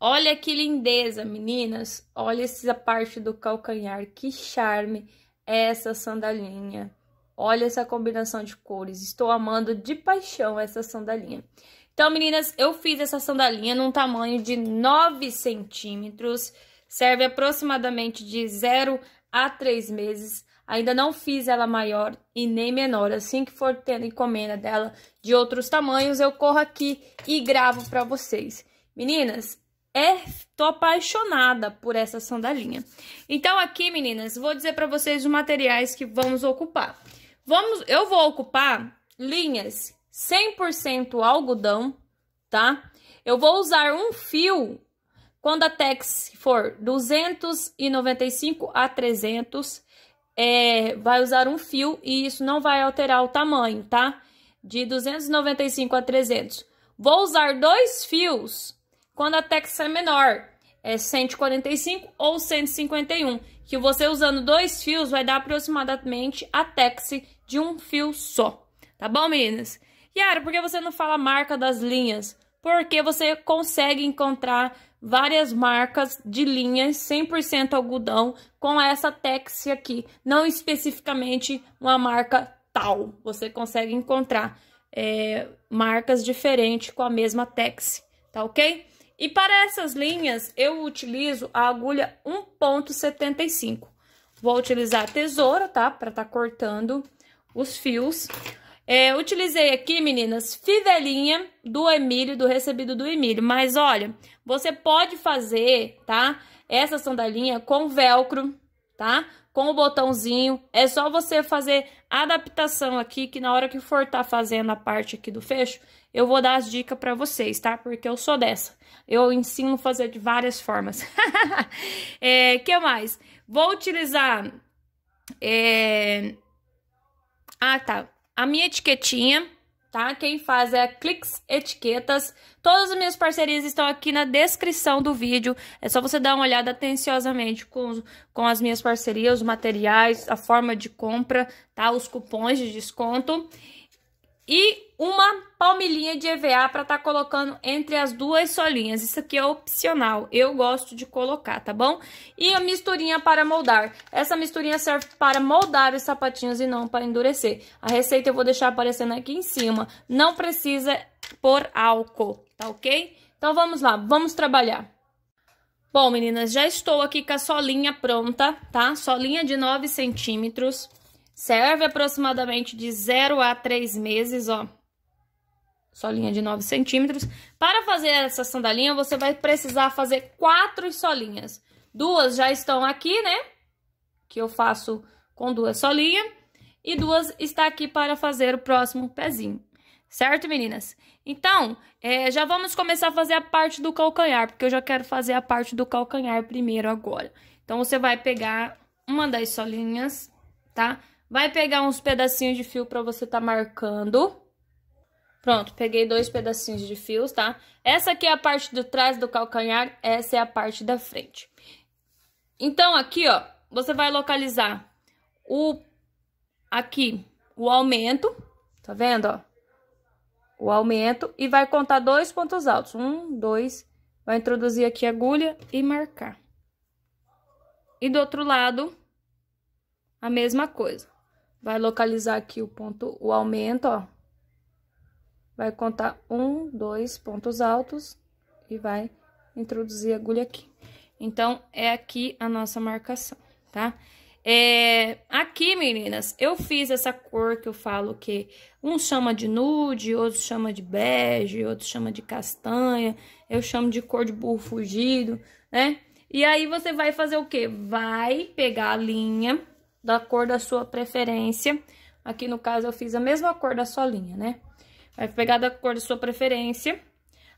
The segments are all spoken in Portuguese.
Olha que lindeza, meninas. Olha essa parte do calcanhar, que charme essa sandalinha. Olha essa combinação de cores. Estou amando de paixão essa sandalinha. Então, meninas, eu fiz essa sandalinha num tamanho de 9 centímetros. Serve aproximadamente de 0 a 3 meses. Ainda não fiz ela maior e nem menor. Assim que for tendo encomenda dela de outros tamanhos, eu corro aqui e gravo para vocês. Meninas, é, tô apaixonada por essa sandalinha. Então aqui, meninas, vou dizer para vocês os materiais que vamos ocupar. Vamos, eu vou ocupar linhas 100% algodão, tá? Eu vou usar um fio quando a tex for 295 a 300, é, vai usar um fio e isso não vai alterar o tamanho, tá? De 295 a 300. Vou usar dois fios quando a taxa é menor, é 145 ou 151, que você usando dois fios vai dar aproximadamente a taxa de um fio só. Tá bom, meninas? Yara, por que você não fala marca das linhas? Porque você consegue encontrar várias marcas de linhas 100% algodão com essa taxa aqui, não especificamente uma marca tal. Você consegue encontrar é, marcas diferentes com a mesma taxa, tá ok? E para essas linhas, eu utilizo a agulha 1.75. Vou utilizar a tesoura, tá? Para tá cortando os fios. É, utilizei aqui, meninas, fivelinha do Emílio, do recebido do Emílio. Mas olha, você pode fazer, tá? Essa sandalinha com velcro, tá? Com o botãozinho. É só você fazer adaptação aqui, que na hora que for tá fazendo a parte aqui do fecho, eu vou dar as dicas para vocês, tá? Porque eu sou dessa. Eu ensino a fazer de várias formas. é, que mais? Vou utilizar... É... Ah, tá. A minha etiquetinha, tá? Quem faz é a Clix Etiquetas. Todas as minhas parcerias estão aqui na descrição do vídeo. É só você dar uma olhada atenciosamente com, com as minhas parcerias, os materiais, a forma de compra, tá? Os cupons de desconto e uma palmilhinha de EVA para estar tá colocando entre as duas solinhas. Isso aqui é opcional, eu gosto de colocar, tá bom? E a misturinha para moldar. Essa misturinha serve para moldar os sapatinhos e não para endurecer. A receita eu vou deixar aparecendo aqui em cima. Não precisa pôr álcool, tá ok? Então vamos lá, vamos trabalhar. Bom, meninas, já estou aqui com a solinha pronta, tá? Solinha de 9 centímetros. Serve aproximadamente de 0 a 3 meses, ó. Solinha de 9 centímetros. Para fazer essa sandalinha, você vai precisar fazer quatro solinhas. Duas já estão aqui, né? Que eu faço com duas solinhas. E duas está aqui para fazer o próximo pezinho. Certo, meninas? Então, é, já vamos começar a fazer a parte do calcanhar, porque eu já quero fazer a parte do calcanhar primeiro agora. Então, você vai pegar uma das solinhas, tá? Tá? Vai pegar uns pedacinhos de fio pra você tá marcando. Pronto, peguei dois pedacinhos de fios, tá? Essa aqui é a parte do trás do calcanhar, essa é a parte da frente. Então, aqui, ó, você vai localizar o... Aqui, o aumento, tá vendo, ó? O aumento e vai contar dois pontos altos. Um, dois, vai introduzir aqui a agulha e marcar. E do outro lado, a mesma coisa. Vai localizar aqui o ponto, o aumento, ó. Vai contar um, dois pontos altos e vai introduzir a agulha aqui. Então, é aqui a nossa marcação, tá? É, aqui, meninas, eu fiz essa cor que eu falo que um chama de nude, outro chama de bege, outro chama de castanha, eu chamo de cor de burro fugido, né? E aí, você vai fazer o quê? Vai pegar a linha da cor da sua preferência. Aqui no caso eu fiz a mesma cor da linha, né? Vai pegar da cor da sua preferência.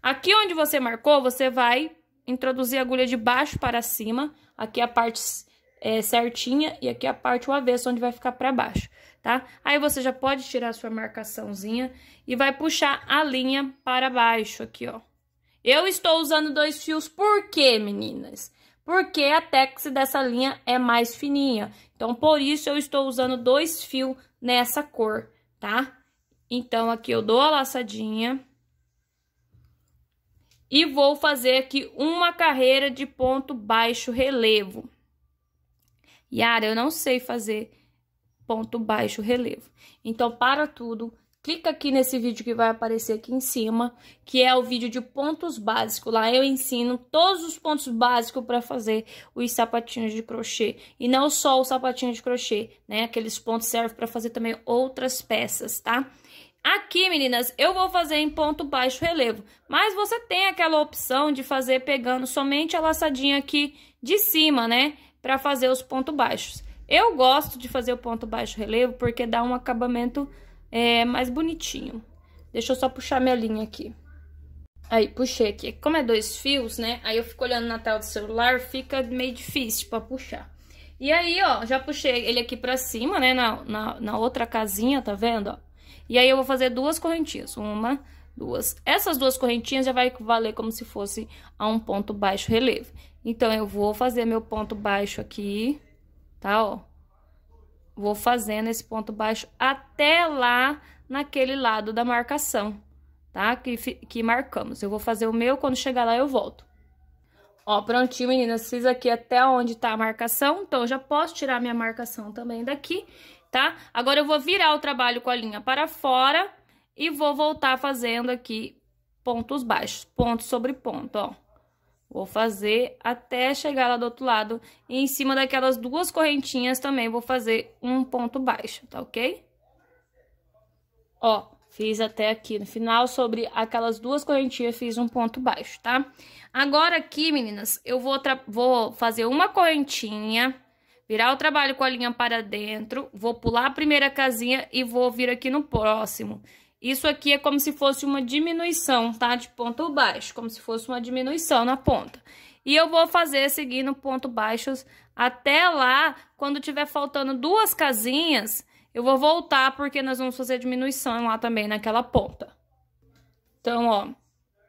Aqui onde você marcou, você vai introduzir a agulha de baixo para cima. Aqui é a parte é, certinha e aqui é a parte o avesso, onde vai ficar para baixo, tá? Aí você já pode tirar a sua marcaçãozinha e vai puxar a linha para baixo aqui, ó. Eu estou usando dois fios por quê, meninas? porque a tex dessa linha é mais fininha. Então, por isso, eu estou usando dois fios nessa cor, tá? Então, aqui eu dou a laçadinha. E vou fazer aqui uma carreira de ponto baixo relevo. Yara, eu não sei fazer ponto baixo relevo. Então, para tudo, clica aqui nesse vídeo que vai aparecer aqui em cima, que é o vídeo de pontos básicos. Lá eu ensino todos os pontos básicos para fazer os sapatinhos de crochê. E não só o sapatinho de crochê, né? Aqueles pontos servem para fazer também outras peças, tá? Aqui, meninas, eu vou fazer em ponto baixo relevo, mas você tem aquela opção de fazer pegando somente a laçadinha aqui de cima, né? Para fazer os pontos baixos. Eu gosto de fazer o ponto baixo relevo porque dá um acabamento é, mais bonitinho. Deixa eu só puxar minha linha aqui. Aí, puxei aqui. Como é dois fios, né? Aí eu fico olhando na tela do celular, fica meio difícil pra puxar. E aí, ó, já puxei ele aqui pra cima, né? Na, na, na outra casinha, tá vendo, ó? E aí, eu vou fazer duas correntinhas. Uma, duas. Essas duas correntinhas já vai valer como se fosse a um ponto baixo relevo. Então, eu vou fazer meu ponto baixo aqui, tá, ó? vou fazendo esse ponto baixo até lá naquele lado da marcação, tá? Que, que marcamos. Eu vou fazer o meu, quando chegar lá eu volto. Ó, prontinho, meninas. Fiz aqui até onde tá a marcação, então eu já posso tirar minha marcação também daqui, tá? Agora eu vou virar o trabalho com a linha para fora e vou voltar fazendo aqui pontos baixos, ponto sobre ponto, ó. Vou fazer até chegar lá do outro lado. E em cima daquelas duas correntinhas também vou fazer um ponto baixo, tá ok? Ó, fiz até aqui no final sobre aquelas duas correntinhas, fiz um ponto baixo, tá? Agora aqui, meninas, eu vou, vou fazer uma correntinha, virar o trabalho com a linha para dentro, vou pular a primeira casinha e vou vir aqui no próximo. Isso aqui é como se fosse uma diminuição, tá? De ponto baixo, como se fosse uma diminuição na ponta. E eu vou fazer seguindo ponto baixos até lá, quando tiver faltando duas casinhas, eu vou voltar porque nós vamos fazer diminuição lá também naquela ponta. Então, ó,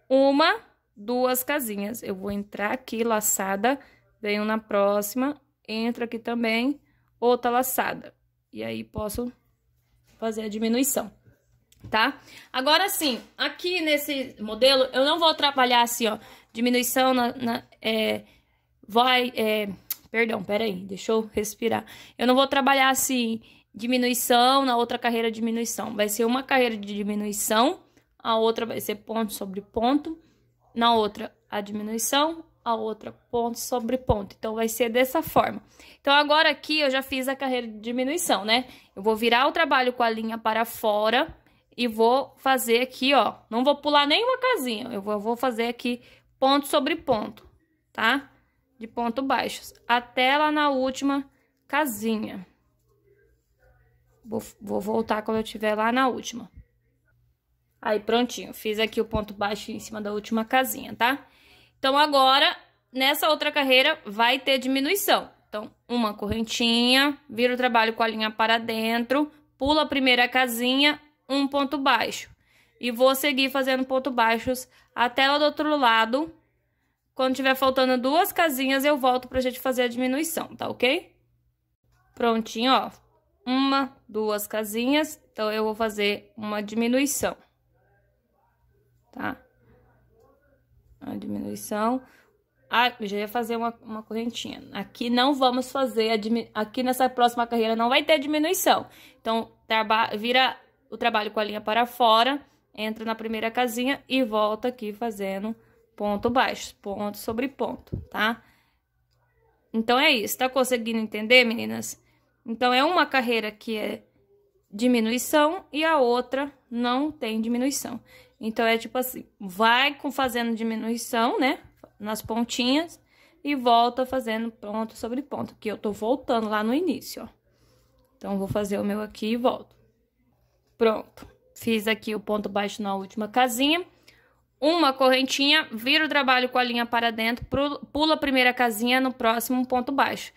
uma, duas casinhas. Eu vou entrar aqui laçada, venho na próxima, entro aqui também, outra laçada. E aí, posso fazer a diminuição tá? Agora sim, aqui nesse modelo, eu não vou trabalhar assim, ó, diminuição na... na é, vai... É, perdão, peraí, deixa eu respirar. Eu não vou trabalhar assim, diminuição, na outra carreira diminuição. Vai ser uma carreira de diminuição, a outra vai ser ponto sobre ponto, na outra a diminuição, a outra ponto sobre ponto. Então, vai ser dessa forma. Então, agora aqui eu já fiz a carreira de diminuição, né? Eu vou virar o trabalho com a linha para fora, e vou fazer aqui, ó. Não vou pular nenhuma casinha, eu vou, fazer aqui ponto sobre ponto, tá? De ponto baixos, até lá na última casinha. Vou, vou voltar quando eu tiver lá na última. Aí, prontinho. Fiz aqui o ponto baixo em cima da última casinha, tá? Então, agora, nessa outra carreira, vai ter diminuição. Então, uma correntinha, vira o trabalho com a linha para dentro, pula a primeira casinha, um ponto baixo. E vou seguir fazendo ponto baixos até o do outro lado. Quando tiver faltando duas casinhas, eu volto pra gente fazer a diminuição, tá ok? Prontinho, ó. Uma, duas casinhas. Então, eu vou fazer uma diminuição. Tá? A diminuição. Ah, eu já ia fazer uma, uma correntinha. Aqui não vamos fazer, a aqui nessa próxima carreira não vai ter diminuição. Então, vira o trabalho com a linha para fora, entra na primeira casinha e volta aqui fazendo ponto baixo, ponto sobre ponto, tá? Então, é isso. Tá conseguindo entender, meninas? Então, é uma carreira que é diminuição e a outra não tem diminuição. Então, é tipo assim, vai com fazendo diminuição, né? Nas pontinhas e volta fazendo ponto sobre ponto, que eu tô voltando lá no início, ó. Então, vou fazer o meu aqui e volto. Pronto. Fiz aqui o ponto baixo na última casinha. Uma correntinha, vira o trabalho com a linha para dentro, pula a primeira casinha no próximo ponto baixo.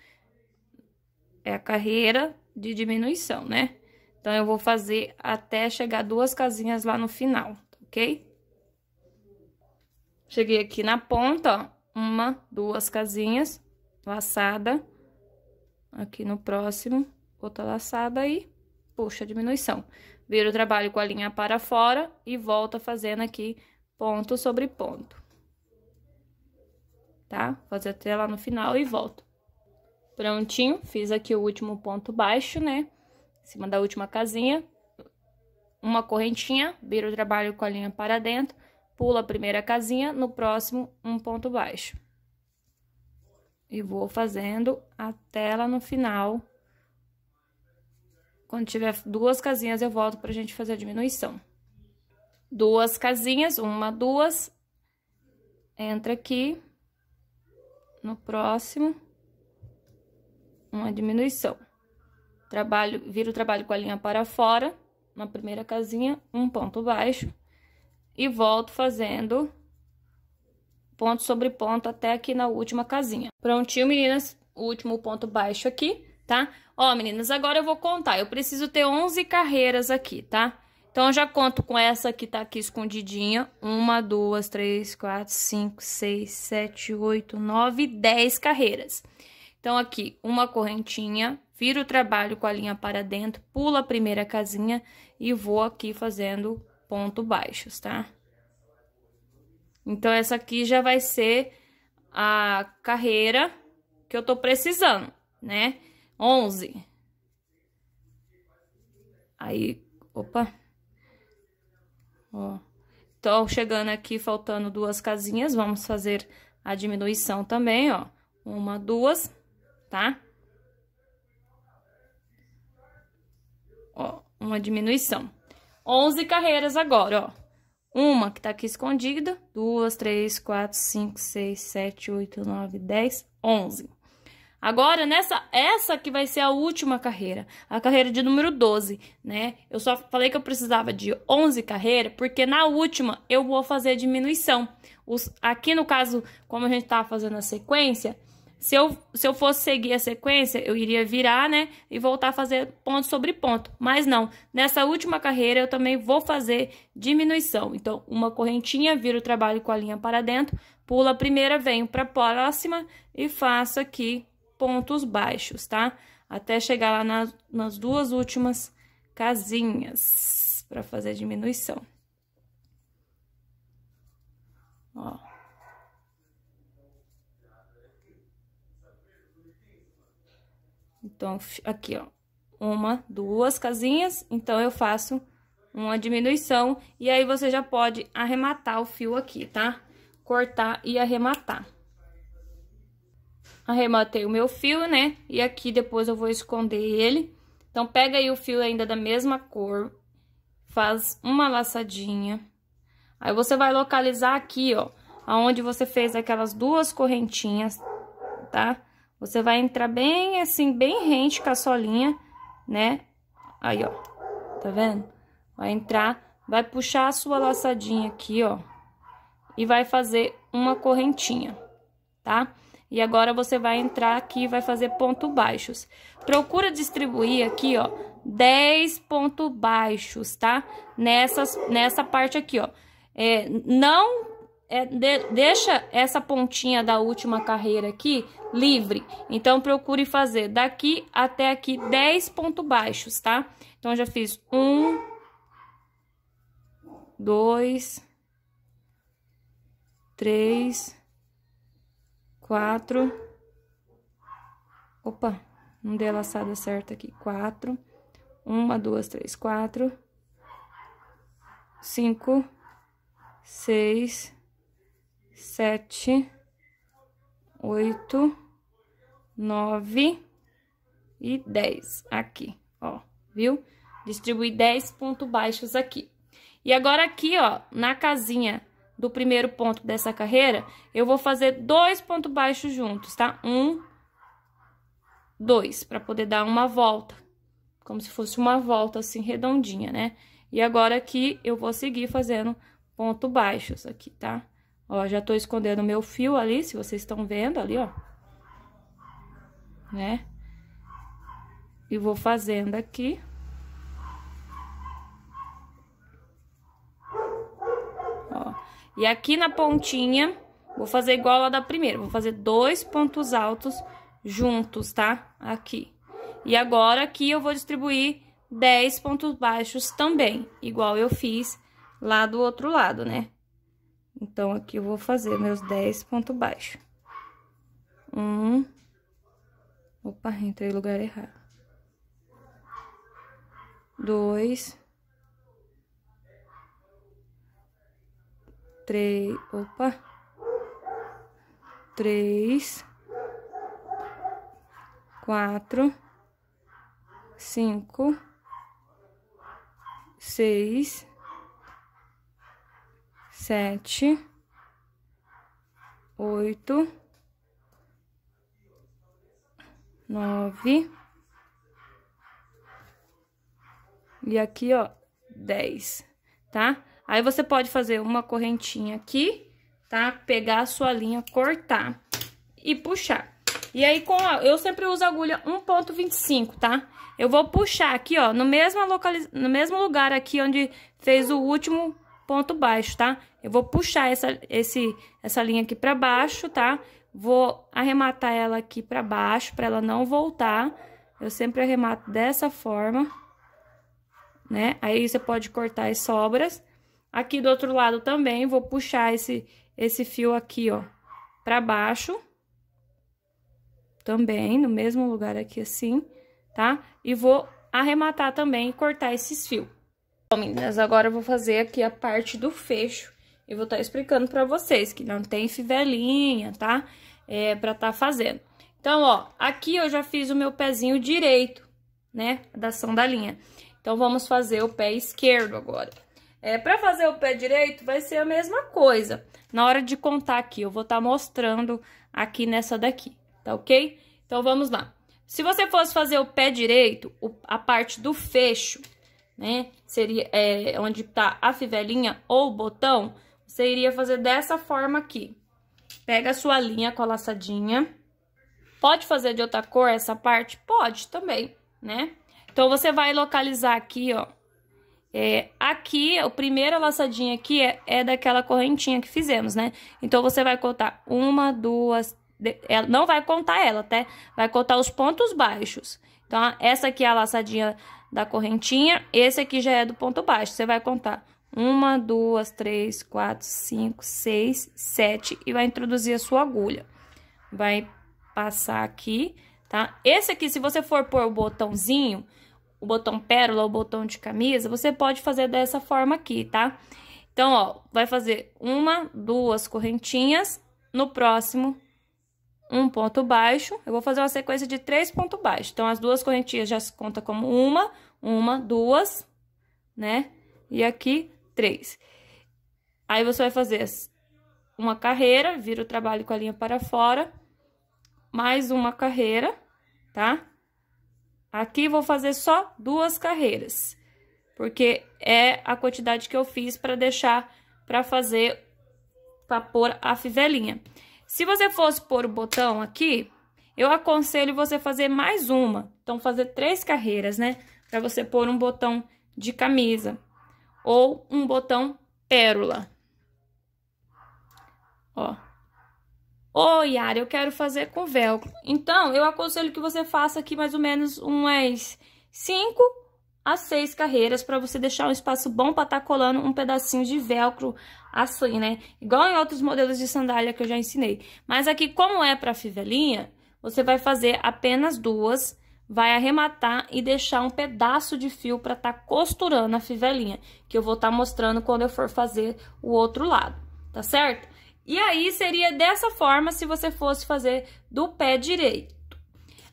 É a carreira de diminuição, né? Então, eu vou fazer até chegar duas casinhas lá no final, ok? Cheguei aqui na ponta, ó, uma, duas casinhas, laçada, aqui no próximo, outra laçada e puxa a diminuição. Vira o trabalho com a linha para fora e volta fazendo aqui ponto sobre ponto. Tá? Fazer até lá no final e volto. Prontinho, fiz aqui o último ponto baixo, né? Em cima da última casinha. Uma correntinha, vira o trabalho com a linha para dentro, pula a primeira casinha, no próximo, um ponto baixo. E vou fazendo até lá no final quando tiver duas casinhas, eu volto pra gente fazer a diminuição. Duas casinhas, uma, duas. Entra aqui. No próximo. Uma diminuição. Trabalho, viro o trabalho com a linha para fora. Na primeira casinha, um ponto baixo. E volto fazendo ponto sobre ponto até aqui na última casinha. Prontinho, meninas. último ponto baixo aqui tá? Ó, meninas, agora eu vou contar. Eu preciso ter 11 carreiras aqui, tá? Então, eu já conto com essa que tá aqui escondidinha. Uma, duas, três, quatro, cinco, seis, sete, oito, nove, dez carreiras. Então, aqui, uma correntinha, viro o trabalho com a linha para dentro, pulo a primeira casinha e vou aqui fazendo ponto baixos, tá? Então, essa aqui já vai ser a carreira que eu tô precisando, né? 11. Aí, opa. Ó. Tô chegando aqui, faltando duas casinhas, vamos fazer a diminuição também, ó. Uma, duas, tá? Ó, uma diminuição. 11 carreiras agora, ó. Uma que tá aqui escondida, duas, três, quatro, cinco, seis, sete, oito, nove, dez, onze. Agora, nessa essa que vai ser a última carreira, a carreira de número 12, né? Eu só falei que eu precisava de 11 carreiras, porque na última eu vou fazer diminuição. Os, aqui no caso, como a gente tá fazendo a sequência, se eu, se eu fosse seguir a sequência, eu iria virar, né? E voltar a fazer ponto sobre ponto. Mas não, nessa última carreira eu também vou fazer diminuição. Então, uma correntinha, viro o trabalho com a linha para dentro, pula a primeira, venho para a próxima e faço aqui pontos baixos, tá? Até chegar lá nas, nas duas últimas casinhas para fazer a diminuição. Ó. Então, aqui, ó, uma, duas casinhas, então eu faço uma diminuição e aí você já pode arrematar o fio aqui, tá? Cortar e arrematar arrematei o meu fio, né? E aqui depois eu vou esconder ele. Então, pega aí o fio ainda da mesma cor, faz uma laçadinha. Aí, você vai localizar aqui, ó, aonde você fez aquelas duas correntinhas, tá? Você vai entrar bem assim, bem rente com a solinha, né? Aí, ó, tá vendo? Vai entrar, vai puxar a sua laçadinha aqui, ó, e vai fazer uma correntinha, tá? E agora você vai entrar aqui e vai fazer ponto baixos. Procura distribuir aqui, ó, 10 pontos baixos, tá? Nessas, nessa parte aqui, ó. É, não é, de, deixa essa pontinha da última carreira aqui livre. Então, procure fazer daqui até aqui 10 pontos baixos, tá? Então, já fiz um, dois, três, quatro. Opa, não dei a laçada certa aqui. Quatro. Uma, duas, três, quatro. Cinco. Seis. Sete. Oito. Nove. E dez. Aqui, ó. Viu? Distribui dez pontos baixos aqui. E agora aqui, ó, na casinha do primeiro ponto dessa carreira, eu vou fazer dois pontos baixos juntos, tá? Um, dois, para poder dar uma volta, como se fosse uma volta assim redondinha, né? E agora aqui eu vou seguir fazendo ponto baixos aqui, tá? Ó, já tô escondendo meu fio ali, se vocês estão vendo ali, ó. Né? E vou fazendo aqui. E aqui na pontinha, vou fazer igual a da primeira, vou fazer dois pontos altos juntos, tá? Aqui. E agora aqui eu vou distribuir 10 pontos baixos também, igual eu fiz lá do outro lado, né? Então, aqui eu vou fazer meus 10 pontos baixos. Um. Opa, entrei no lugar errado. Dois. três, opa, três, quatro, cinco, seis, sete, oito, nove, e aqui, ó, dez, tá? Aí você pode fazer uma correntinha aqui, tá? Pegar a sua linha, cortar e puxar. E aí, com a, eu sempre uso agulha 1.25, tá? Eu vou puxar aqui, ó, no mesmo, localiz... no mesmo lugar aqui onde fez o último ponto baixo, tá? Eu vou puxar essa, esse, essa linha aqui pra baixo, tá? Vou arrematar ela aqui pra baixo, pra ela não voltar. Eu sempre arremato dessa forma, né? Aí você pode cortar as sobras Aqui do outro lado também, vou puxar esse, esse fio aqui, ó, pra baixo. Também, no mesmo lugar aqui assim, tá? E vou arrematar também e cortar esses fios. Bom, meninas, agora eu vou fazer aqui a parte do fecho. E vou estar tá explicando pra vocês que não tem fivelinha, tá? É, pra tá fazendo. Então, ó, aqui eu já fiz o meu pezinho direito, né? Da sandalinha. Então, vamos fazer o pé esquerdo agora. É, para fazer o pé direito, vai ser a mesma coisa. Na hora de contar aqui, eu vou estar tá mostrando aqui nessa daqui, tá ok? Então, vamos lá. Se você fosse fazer o pé direito, o, a parte do fecho, né, seria é, onde tá a fivelinha ou o botão, você iria fazer dessa forma aqui. Pega a sua linha com a laçadinha. Pode fazer de outra cor essa parte? Pode também, né? Então, você vai localizar aqui, ó, é, aqui, a primeira laçadinha aqui é, é, daquela correntinha que fizemos, né? Então, você vai contar uma, duas... De, é, não vai contar ela, até tá? Vai contar os pontos baixos. Então, essa aqui é a laçadinha da correntinha. Esse aqui já é do ponto baixo. Você vai contar uma, duas, três, quatro, cinco, seis, sete. E vai introduzir a sua agulha. Vai passar aqui, tá? Esse aqui, se você for pôr o botãozinho o botão pérola ou botão de camisa, você pode fazer dessa forma aqui, tá? Então, ó, vai fazer uma, duas correntinhas, no próximo, um ponto baixo. Eu vou fazer uma sequência de três pontos baixos. Então, as duas correntinhas já se conta como uma, uma, duas, né? E aqui, três. Aí, você vai fazer uma carreira, vira o trabalho com a linha para fora, mais uma carreira, tá? Aqui vou fazer só duas carreiras, porque é a quantidade que eu fiz para deixar para fazer para pôr a fivelinha. Se você fosse pôr o botão aqui, eu aconselho você fazer mais uma. Então fazer três carreiras, né? Para você pôr um botão de camisa ou um botão pérola. Ó. Ô, Yara, eu quero fazer com velcro. Então, eu aconselho que você faça aqui mais ou menos umas 5 a 6 carreiras para você deixar um espaço bom para estar tá colando um pedacinho de velcro assim, né? Igual em outros modelos de sandália que eu já ensinei. Mas aqui, como é para fivelinha, você vai fazer apenas duas vai arrematar e deixar um pedaço de fio para estar tá costurando a fivelinha, que eu vou estar tá mostrando quando eu for fazer o outro lado, tá certo? E aí seria dessa forma se você fosse fazer do pé direito.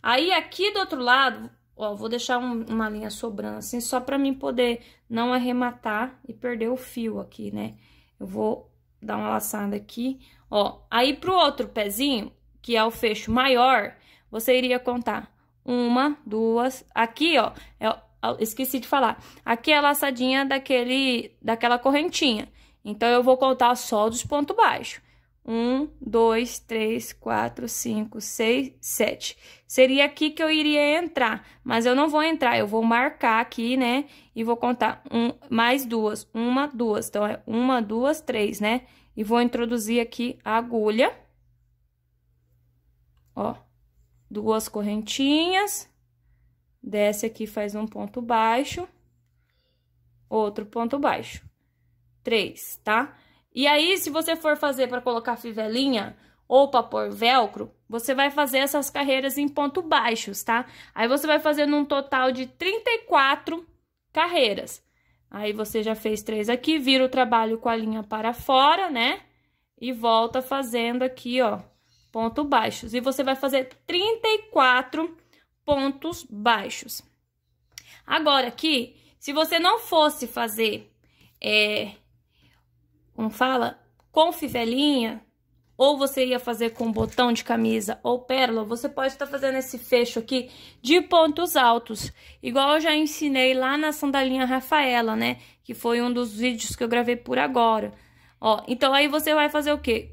Aí aqui do outro lado, ó, vou deixar um, uma linha sobrando assim, só para mim poder não arrematar e perder o fio aqui, né? Eu vou dar uma laçada aqui, ó. Aí pro outro pezinho, que é o fecho maior, você iria contar uma, duas, aqui, ó, é, esqueci de falar, aqui é a laçadinha daquele, daquela correntinha. Então, eu vou contar só dos pontos baixos. Um, dois, três, quatro, cinco, seis, sete. Seria aqui que eu iria entrar, mas eu não vou entrar, eu vou marcar aqui, né? E vou contar um, mais duas, uma, duas. Então, é uma, duas, três, né? E vou introduzir aqui a agulha. Ó, duas correntinhas. Desce aqui, faz um ponto baixo. Outro ponto baixo três, tá? E aí, se você for fazer para colocar fivelinha ou para pôr velcro, você vai fazer essas carreiras em ponto baixos, tá? Aí você vai fazer num total de 34 carreiras. Aí você já fez três aqui, vira o trabalho com a linha para fora, né? E volta fazendo aqui, ó, ponto baixos. E você vai fazer 34 pontos baixos. Agora, aqui, se você não fosse fazer é, como fala, com fivelinha, ou você ia fazer com botão de camisa ou pérola, você pode estar tá fazendo esse fecho aqui de pontos altos, igual eu já ensinei lá na sandalinha Rafaela, né? Que foi um dos vídeos que eu gravei por agora. Ó, então aí você vai fazer o quê?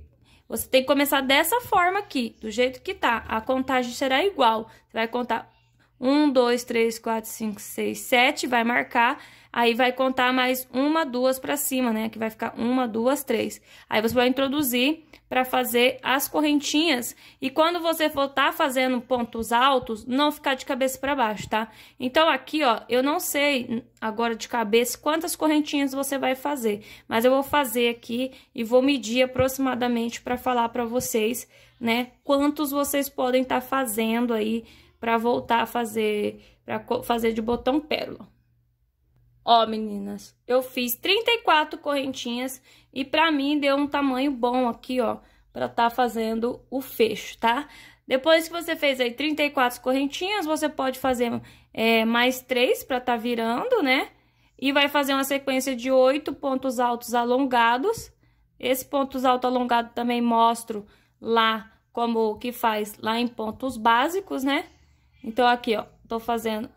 Você tem que começar dessa forma aqui, do jeito que tá. A contagem será igual. Você vai contar 1, 2, 3, 4, 5, 6, 7, vai marcar Aí vai contar mais uma, duas para cima, né? Que vai ficar uma, duas, três. Aí você vai introduzir para fazer as correntinhas. E quando você for tá fazendo pontos altos, não ficar de cabeça para baixo, tá? Então aqui, ó, eu não sei agora de cabeça quantas correntinhas você vai fazer, mas eu vou fazer aqui e vou medir aproximadamente para falar para vocês, né, quantos vocês podem estar tá fazendo aí para voltar a fazer para fazer de botão pérola. Ó, meninas, eu fiz 34 correntinhas e pra mim deu um tamanho bom aqui, ó, pra tá fazendo o fecho, tá? Depois que você fez aí 34 correntinhas, você pode fazer é, mais três pra tá virando, né? E vai fazer uma sequência de oito pontos altos alongados. Esse pontos alto alongado também mostro lá como que faz lá em pontos básicos, né? Então, aqui, ó, tô fazendo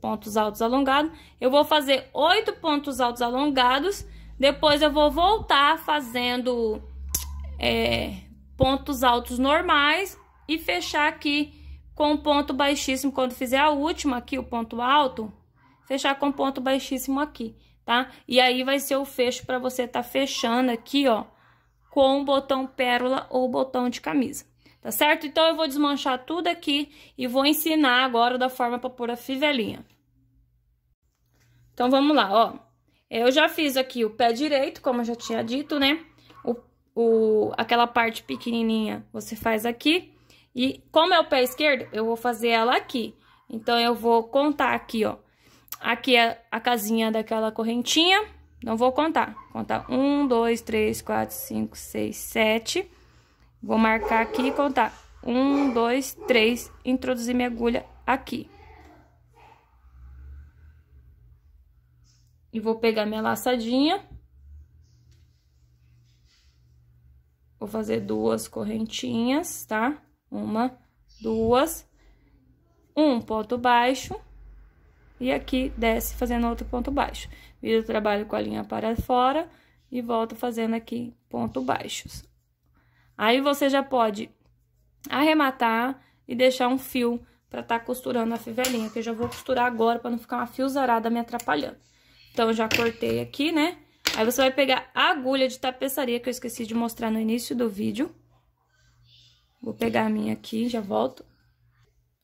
pontos altos alongados. Eu vou fazer oito pontos altos alongados. Depois eu vou voltar fazendo é, pontos altos normais e fechar aqui com ponto baixíssimo. Quando fizer a última aqui, o ponto alto, fechar com ponto baixíssimo aqui, tá? E aí vai ser o fecho para você tá fechando aqui, ó, com o botão pérola ou botão de camisa. Tá certo? Então, eu vou desmanchar tudo aqui e vou ensinar agora da forma para pôr a fivelinha. Então, vamos lá, ó. Eu já fiz aqui o pé direito, como eu já tinha dito, né? O, o, aquela parte pequenininha você faz aqui. E como é o pé esquerdo, eu vou fazer ela aqui. Então, eu vou contar aqui, ó. Aqui é a casinha daquela correntinha. Não vou contar. Contar um, dois, três, quatro, cinco, seis, sete Vou marcar aqui e contar. Um, dois, três. Introduzir minha agulha aqui. E vou pegar minha laçadinha. Vou fazer duas correntinhas, tá? Uma, duas. Um ponto baixo. E aqui desce fazendo outro ponto baixo. Vira o trabalho com a linha para fora e volto fazendo aqui ponto baixos. Aí você já pode arrematar e deixar um fio para estar tá costurando a fivelinha, que eu já vou costurar agora para não ficar uma fiozarada me atrapalhando. Então, já cortei aqui, né? Aí você vai pegar a agulha de tapeçaria que eu esqueci de mostrar no início do vídeo. Vou pegar a minha aqui, já volto.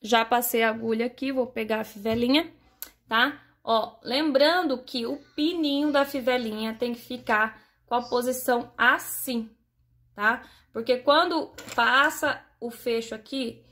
Já passei a agulha aqui, vou pegar a fivelinha, tá? Ó, lembrando que o pininho da fivelinha tem que ficar com a posição assim, tá? Porque quando passa o fecho aqui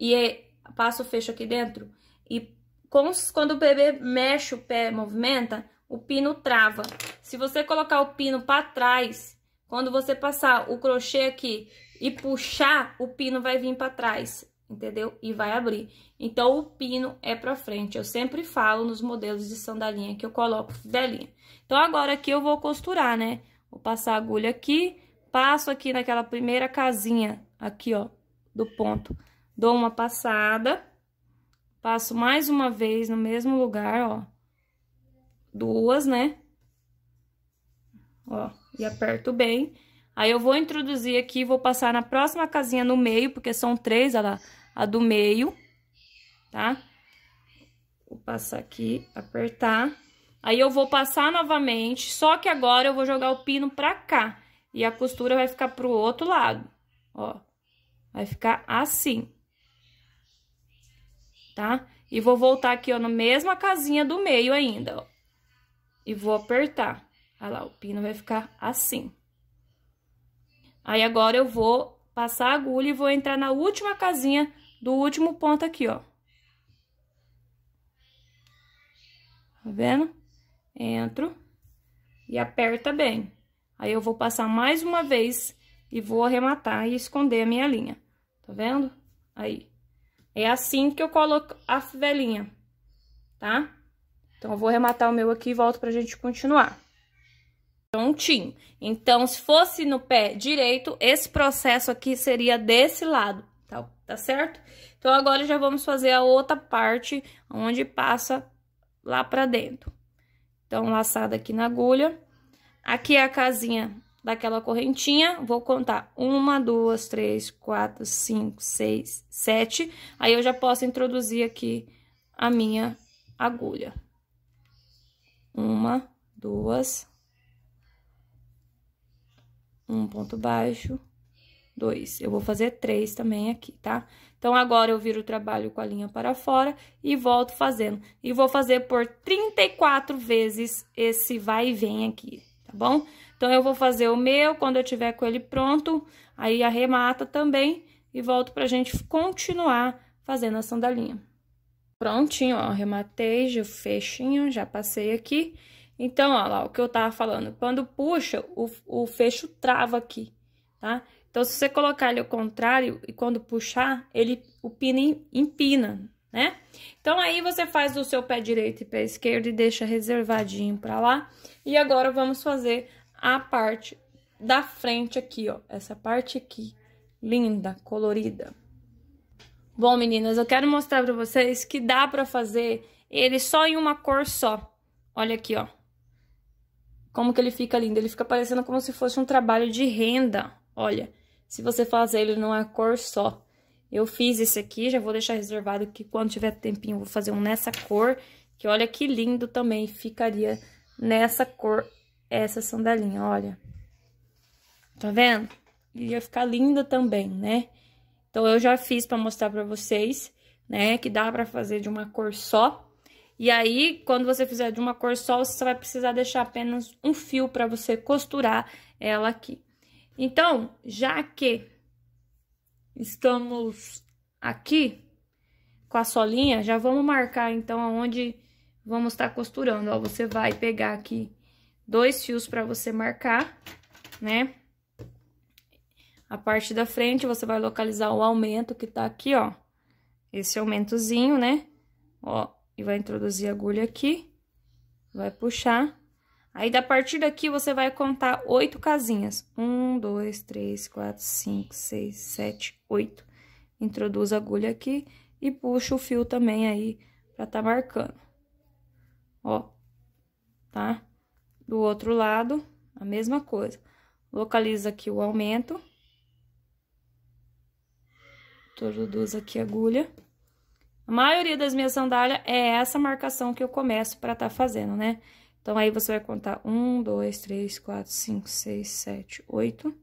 e é, passa o fecho aqui dentro e com, quando o bebê mexe o pé, movimenta, o pino trava. Se você colocar o pino para trás, quando você passar o crochê aqui e puxar, o pino vai vir para trás, entendeu? E vai abrir. Então, o pino é para frente. Eu sempre falo nos modelos de sandalinha que eu coloco velinha. Então, agora aqui eu vou costurar, né? Vou passar a agulha aqui passo aqui naquela primeira casinha, aqui, ó, do ponto. Dou uma passada, passo mais uma vez no mesmo lugar, ó. Duas, né? Ó, e aperto bem. Aí, eu vou introduzir aqui, vou passar na próxima casinha no meio, porque são três, olha lá, a do meio, tá? Vou passar aqui, apertar. Aí, eu vou passar novamente, só que agora eu vou jogar o pino pra cá. E a costura vai ficar pro outro lado, ó. Vai ficar assim. Tá? E vou voltar aqui, ó, na mesma casinha do meio ainda, ó. E vou apertar. Olha lá, o pino vai ficar assim. Aí, agora, eu vou passar a agulha e vou entrar na última casinha do último ponto aqui, ó. Tá vendo? Entro e aperta bem. Aí, eu vou passar mais uma vez e vou arrematar e esconder a minha linha. Tá vendo? Aí. É assim que eu coloco a fivelinha, tá? Então, eu vou arrematar o meu aqui e volto pra gente continuar. Prontinho. Então, se fosse no pé direito, esse processo aqui seria desse lado, tá, tá certo? Então, agora já vamos fazer a outra parte, onde passa lá pra dentro. Então, laçada aqui na agulha. Aqui é a casinha daquela correntinha, vou contar uma, duas, três, quatro, cinco, seis, sete. Aí eu já posso introduzir aqui a minha agulha. Uma, duas, um ponto baixo, dois. Eu vou fazer três também aqui, tá? Então, agora eu viro o trabalho com a linha para fora e volto fazendo. E vou fazer por 34 vezes esse vai e vem aqui tá bom? Então, eu vou fazer o meu, quando eu tiver com ele pronto, aí arremata também e volto pra gente continuar fazendo a sandalinha. Prontinho, ó, arrematei, já fechinho, já passei aqui. Então, ó lá, o que eu tava falando, quando puxa, o, o fecho trava aqui, tá? Então, se você colocar ele ao contrário e quando puxar, ele, o pino empina, né? Então, aí você faz o seu pé direito e pé esquerdo e deixa reservadinho pra lá. E agora, vamos fazer a parte da frente aqui, ó. Essa parte aqui, linda, colorida. Bom, meninas, eu quero mostrar pra vocês que dá pra fazer ele só em uma cor só. Olha aqui, ó. Como que ele fica lindo. Ele fica parecendo como se fosse um trabalho de renda, olha. Se você fazer ele numa cor só. Eu fiz esse aqui, já vou deixar reservado que quando tiver tempinho eu vou fazer um nessa cor, que olha que lindo também ficaria nessa cor essa sandalinha, olha. Tá vendo? Ia ficar linda também, né? Então, eu já fiz pra mostrar pra vocês, né? Que dá pra fazer de uma cor só. E aí, quando você fizer de uma cor só, você vai precisar deixar apenas um fio pra você costurar ela aqui. Então, já que Estamos aqui com a solinha, já vamos marcar então aonde vamos estar tá costurando. Ó, você vai pegar aqui dois fios para você marcar, né? A parte da frente, você vai localizar o aumento que tá aqui, ó. Esse aumentozinho, né? Ó, e vai introduzir a agulha aqui, vai puxar Aí, da partir daqui, você vai contar oito casinhas. Um, dois, três, quatro, cinco, seis, sete, oito. Introduz a agulha aqui e puxa o fio também aí pra tá marcando. Ó, tá? Do outro lado, a mesma coisa. Localiza aqui o aumento. Introduz aqui a agulha. A maioria das minhas sandálias é essa marcação que eu começo pra tá fazendo, né? Então, aí você vai contar um, dois, três, quatro, cinco, seis, sete, oito.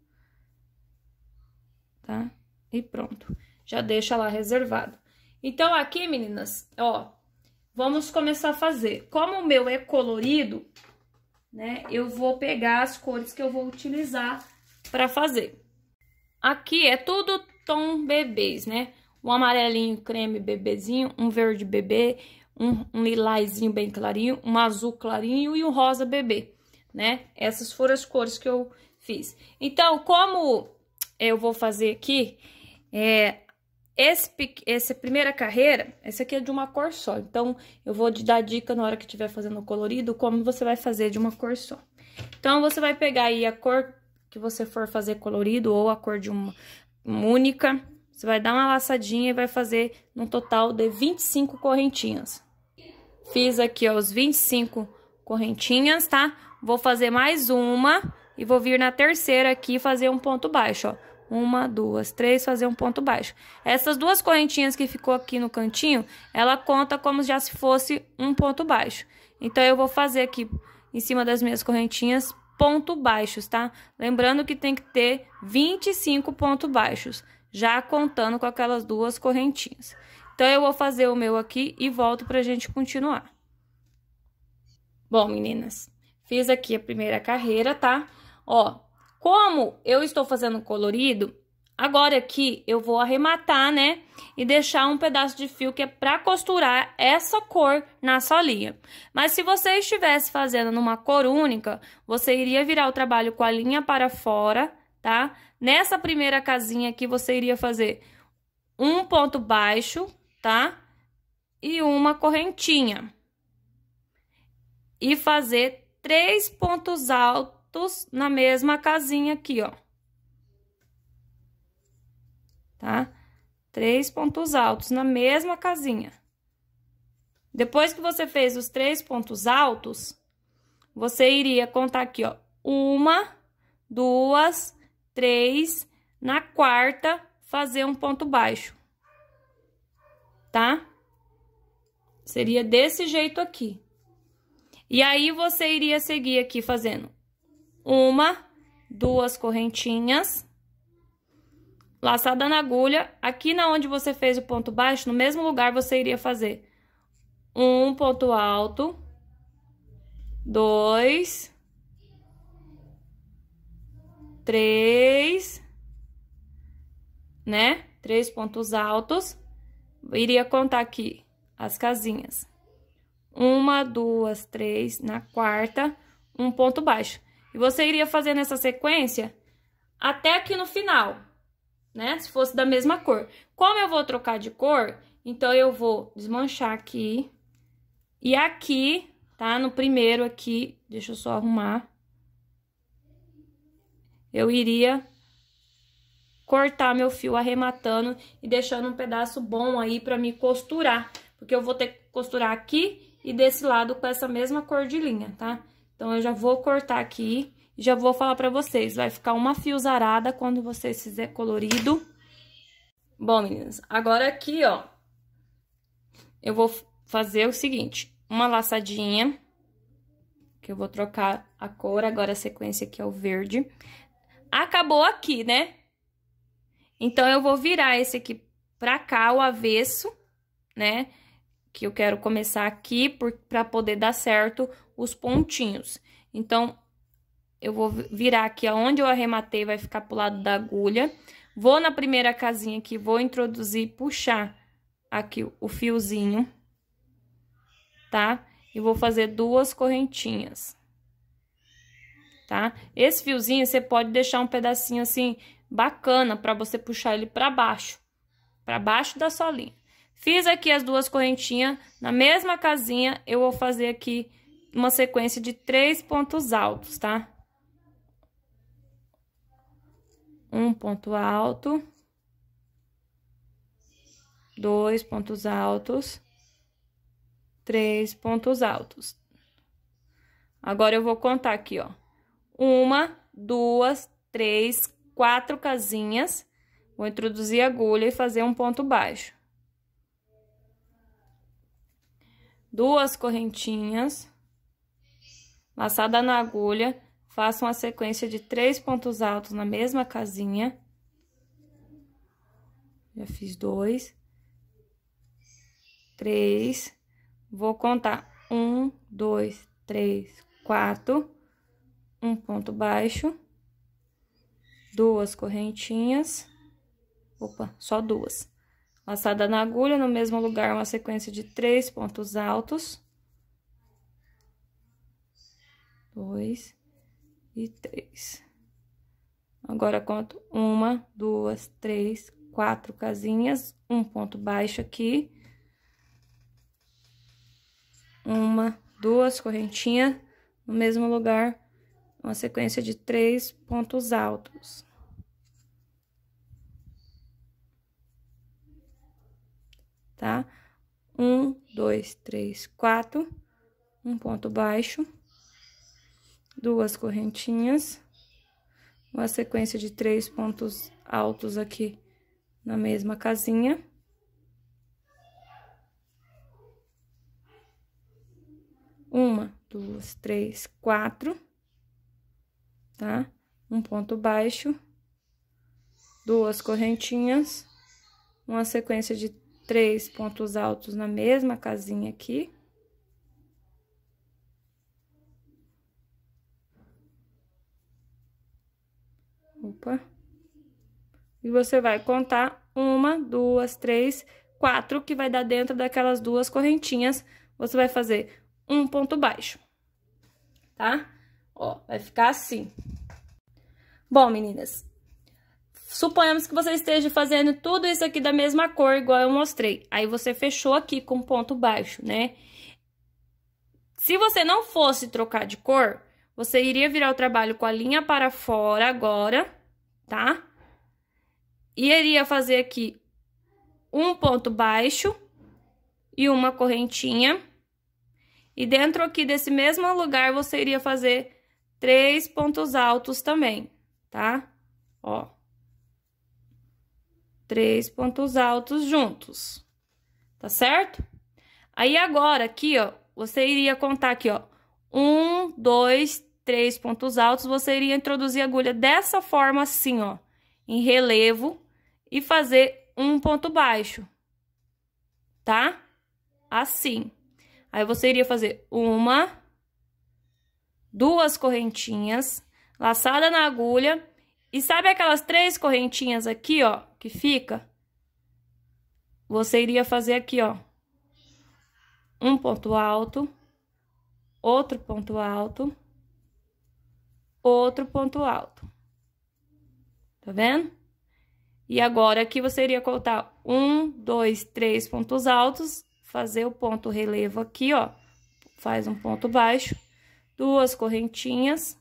Tá? E pronto. Já deixa lá reservado. Então, aqui, meninas, ó, vamos começar a fazer. Como o meu é colorido, né, eu vou pegar as cores que eu vou utilizar para fazer. Aqui é tudo tom bebês, né? Um amarelinho creme bebezinho, um verde bebê, um, um lilazinho bem clarinho, um azul clarinho e um rosa bebê, né? Essas foram as cores que eu fiz. Então, como eu vou fazer aqui, é, esse, essa primeira carreira, essa aqui é de uma cor só. Então, eu vou te dar dica na hora que estiver fazendo o colorido, como você vai fazer de uma cor só. Então, você vai pegar aí a cor que você for fazer colorido ou a cor de uma, uma única. Você vai dar uma laçadinha e vai fazer no total de 25 correntinhas. Fiz aqui, ó, os 25 correntinhas, tá? Vou fazer mais uma e vou vir na terceira aqui fazer um ponto baixo, ó. Uma, duas, três, fazer um ponto baixo. Essas duas correntinhas que ficou aqui no cantinho, ela conta como já se fosse um ponto baixo. Então, eu vou fazer aqui em cima das minhas correntinhas ponto baixos, tá? Lembrando que tem que ter 25 pontos baixos, já contando com aquelas duas correntinhas. Então, eu vou fazer o meu aqui e volto pra gente continuar. Bom, meninas, fiz aqui a primeira carreira, tá? Ó, como eu estou fazendo colorido, agora aqui eu vou arrematar, né? E deixar um pedaço de fio que é pra costurar essa cor na solinha. Mas se você estivesse fazendo numa cor única, você iria virar o trabalho com a linha para fora, tá? Nessa primeira casinha aqui, você iria fazer um ponto baixo tá? E uma correntinha. E fazer três pontos altos na mesma casinha aqui, ó. Tá? Três pontos altos na mesma casinha. Depois que você fez os três pontos altos, você iria contar aqui, ó. Uma, duas, três. Na quarta, fazer um ponto baixo tá? Seria desse jeito aqui. E aí, você iria seguir aqui fazendo uma, duas correntinhas, laçada na agulha. Aqui na onde você fez o ponto baixo, no mesmo lugar, você iria fazer um ponto alto, dois, três, né? Três pontos altos iria contar aqui as casinhas. Uma, duas, três, na quarta, um ponto baixo. E você iria fazer nessa sequência até aqui no final, né? Se fosse da mesma cor. Como eu vou trocar de cor, então eu vou desmanchar aqui. E aqui, tá? No primeiro aqui, deixa eu só arrumar. Eu iria cortar meu fio arrematando e deixando um pedaço bom aí pra me costurar. Porque eu vou ter que costurar aqui e desse lado com essa mesma cor de linha, tá? Então, eu já vou cortar aqui e já vou falar pra vocês. Vai ficar uma fiozarada quando vocês fizer colorido. Bom, meninas, agora aqui, ó, eu vou fazer o seguinte. Uma laçadinha, que eu vou trocar a cor, agora a sequência aqui é o verde. Acabou aqui, né? Então, eu vou virar esse aqui pra cá, o avesso, né? Que eu quero começar aqui por, pra poder dar certo os pontinhos. Então, eu vou virar aqui aonde eu arrematei, vai ficar pro lado da agulha. Vou na primeira casinha aqui, vou introduzir, puxar aqui o fiozinho, tá? E vou fazer duas correntinhas, tá? Esse fiozinho, você pode deixar um pedacinho assim bacana para você puxar ele para baixo, para baixo da solinha. Fiz aqui as duas correntinhas, na mesma casinha eu vou fazer aqui uma sequência de três pontos altos, tá? Um ponto alto, dois pontos altos, três pontos altos. Agora eu vou contar aqui, ó. Uma, duas, três, quatro casinhas, vou introduzir a agulha e fazer um ponto baixo. Duas correntinhas, laçada na agulha, faço uma sequência de três pontos altos na mesma casinha. Já fiz dois, três, vou contar um, dois, três, quatro, um ponto baixo duas correntinhas, opa, só duas. Laçada na agulha, no mesmo lugar, uma sequência de três pontos altos. Dois e três. Agora, conto uma, duas, três, quatro casinhas, um ponto baixo aqui. Uma, duas correntinhas no mesmo lugar, uma sequência de três pontos altos. Tá? Um, dois, três, quatro, um ponto baixo, duas correntinhas, uma sequência de três pontos altos aqui na mesma casinha. Uma, duas, três, quatro tá? Um ponto baixo, duas correntinhas, uma sequência de três pontos altos na mesma casinha aqui. Opa. E você vai contar uma, duas, três, quatro, que vai dar dentro daquelas duas correntinhas. Você vai fazer um ponto baixo, tá? Ó, vai ficar assim. Bom, meninas, suponhamos que você esteja fazendo tudo isso aqui da mesma cor, igual eu mostrei. Aí você fechou aqui com ponto baixo, né? Se você não fosse trocar de cor, você iria virar o trabalho com a linha para fora agora, tá? E iria fazer aqui um ponto baixo e uma correntinha. E dentro aqui desse mesmo lugar, você iria fazer três pontos altos também, tá? Ó. Três pontos altos juntos, tá certo? Aí, agora, aqui, ó, você iria contar aqui, ó. Um, dois, três pontos altos, você iria introduzir a agulha dessa forma assim, ó. Em relevo e fazer um ponto baixo, tá? Assim. Aí, você iria fazer uma duas correntinhas, laçada na agulha. E sabe aquelas três correntinhas aqui, ó, que fica? Você iria fazer aqui, ó. Um ponto alto, outro ponto alto, outro ponto alto. Tá vendo? E agora, aqui você iria contar um, dois, três pontos altos, fazer o ponto relevo aqui, ó. Faz um ponto baixo, duas correntinhas,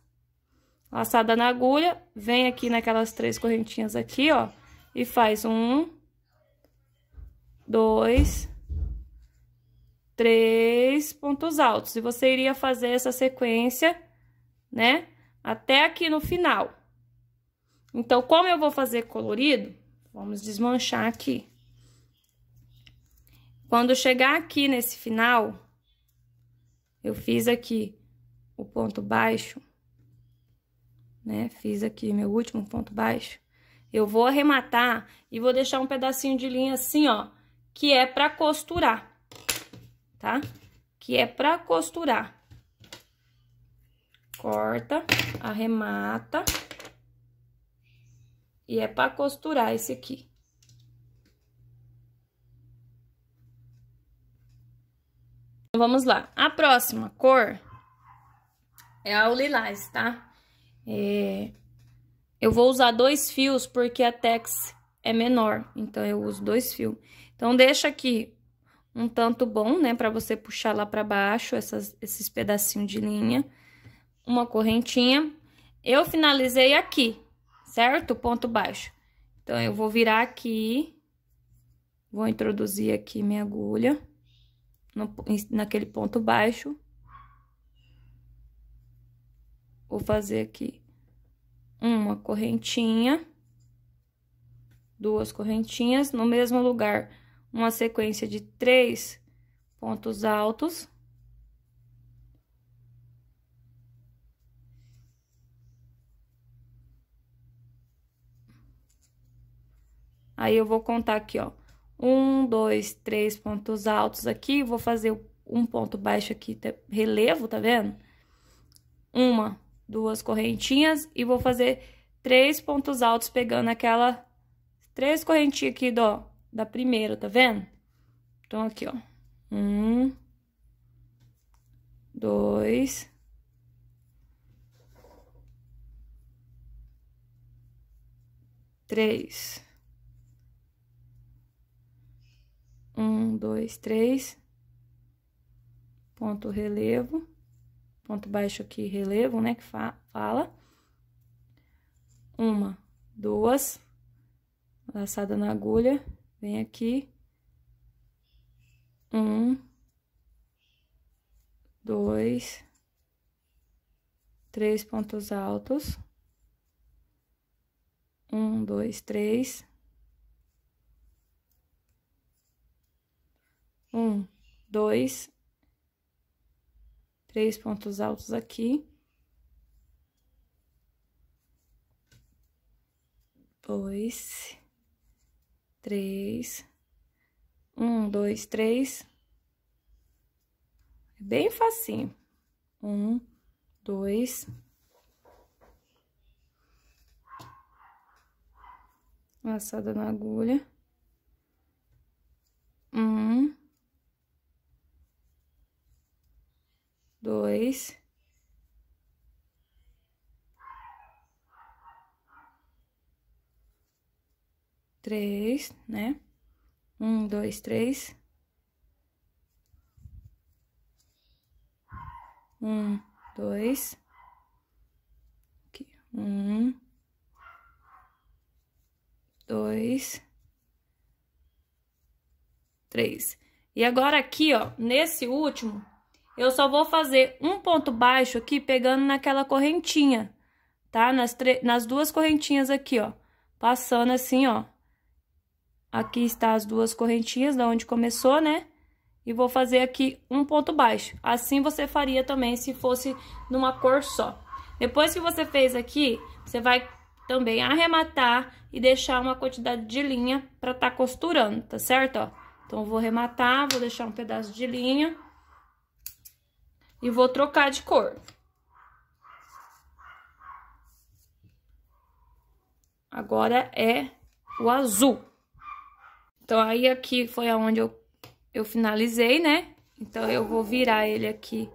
laçada na agulha, vem aqui naquelas três correntinhas aqui, ó, e faz um, dois, três pontos altos. E você iria fazer essa sequência, né, até aqui no final. Então, como eu vou fazer colorido, vamos desmanchar aqui. Quando chegar aqui nesse final, eu fiz aqui o ponto baixo, né? Fiz aqui meu último ponto baixo. Eu vou arrematar e vou deixar um pedacinho de linha assim, ó, que é pra costurar, tá? Que é pra costurar. Corta, arremata. E é pra costurar esse aqui. Então, vamos lá. A próxima cor é a lilás, tá? É... Eu vou usar dois fios porque a tex é menor, então eu uso dois fios. Então, deixa aqui um tanto bom, né, pra você puxar lá pra baixo essas, esses pedacinhos de linha. Uma correntinha. Eu finalizei aqui, certo? Ponto baixo. Então, eu vou virar aqui, vou introduzir aqui minha agulha no, naquele ponto baixo Vou fazer aqui uma correntinha, duas correntinhas, no mesmo lugar, uma sequência de três pontos altos. Aí, eu vou contar aqui, ó, um, dois, três pontos altos aqui, vou fazer um ponto baixo aqui, tá? relevo, tá vendo? Uma, duas correntinhas e vou fazer três pontos altos pegando aquela três correntinhas aqui do, da primeira, tá vendo? Então, aqui, ó. Um, dois... Três. Um, dois, três. Ponto relevo ponto baixo aqui, relevo, né, que fa fala. Uma, duas, laçada na agulha, vem aqui. Um, dois, três pontos altos. Um, dois, três. Um, dois, três pontos altos aqui. Dois, três, um, dois, três. É bem facinho. Um, dois. Laçada na agulha. Um. dois. Três, né? Um, dois, três. Um, dois. Aqui. Um. Dois. Três. E agora aqui, ó, nesse último, eu só vou fazer um ponto baixo aqui pegando naquela correntinha, tá? Nas, nas duas correntinhas aqui, ó. Passando assim, ó. Aqui está as duas correntinhas da onde começou, né? E vou fazer aqui um ponto baixo. Assim você faria também se fosse numa cor só. Depois que você fez aqui, você vai também arrematar e deixar uma quantidade de linha para tá costurando, tá certo? Ó, então, vou rematar, vou deixar um pedaço de linha e vou trocar de cor. Agora é o azul. Então, aí aqui foi aonde eu, eu finalizei, né? Então, eu vou virar ele aqui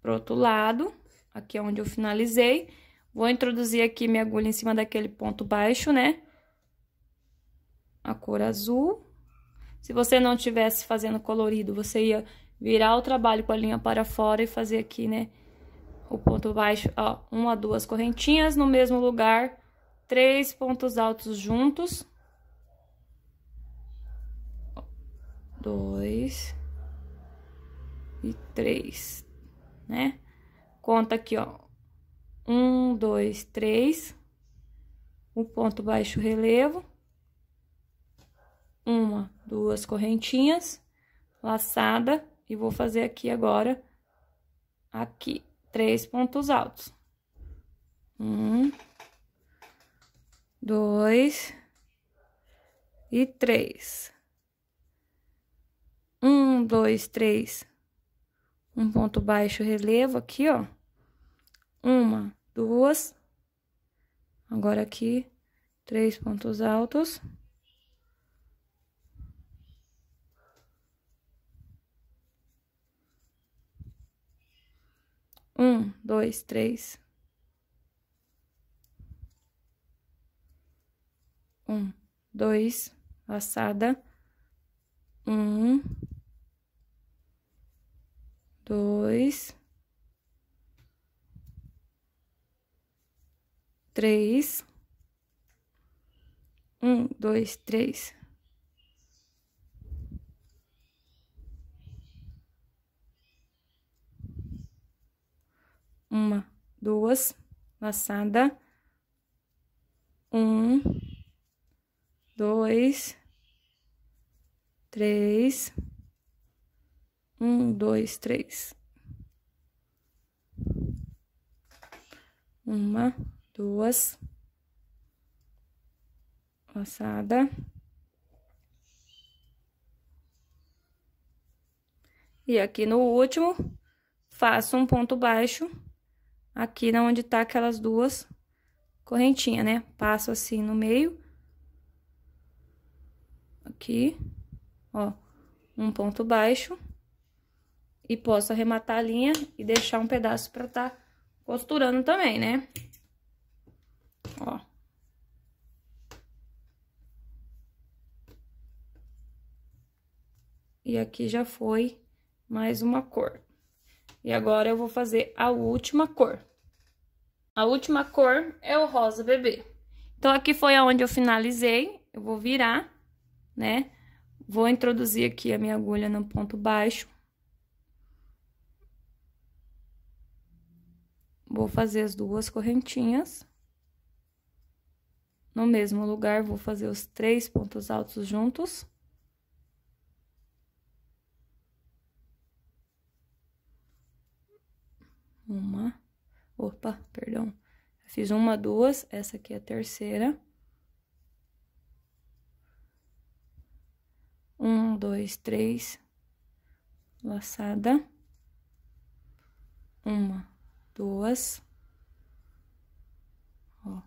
pro outro lado. Aqui é onde eu finalizei. Vou introduzir aqui minha agulha em cima daquele ponto baixo, né? A cor azul. Se você não estivesse fazendo colorido, você ia virar o trabalho com a linha para fora e fazer aqui, né, o ponto baixo, ó, uma, duas correntinhas no mesmo lugar, três pontos altos juntos. Dois e três, né? Conta aqui, ó, um, dois, três, um ponto baixo relevo, uma, duas correntinhas, laçada, e vou fazer aqui agora, aqui, três pontos altos. Um, dois e três. Um, dois, três. Um ponto baixo relevo aqui, ó. Uma, duas. Agora aqui, três pontos altos. Um, dois, três. Um, dois, laçada. Um, dois, três. Um, dois, três. uma, duas, laçada, um, dois, três, um, dois, três, uma, duas, laçada, e aqui no último, faço um ponto baixo aqui na onde tá aquelas duas correntinhas, né? Passo assim no meio. Aqui, ó, um ponto baixo. E posso arrematar a linha e deixar um pedaço pra tá costurando também, né? Ó. E aqui já foi mais uma cor. E agora eu vou fazer a última cor. A última cor é o rosa bebê. Então, aqui foi aonde eu finalizei. Eu vou virar, né? Vou introduzir aqui a minha agulha no ponto baixo. Vou fazer as duas correntinhas. No mesmo lugar, vou fazer os três pontos altos juntos. uma, opa, perdão, fiz uma, duas, essa aqui é a terceira. Um, dois, três, laçada, uma, duas, ó,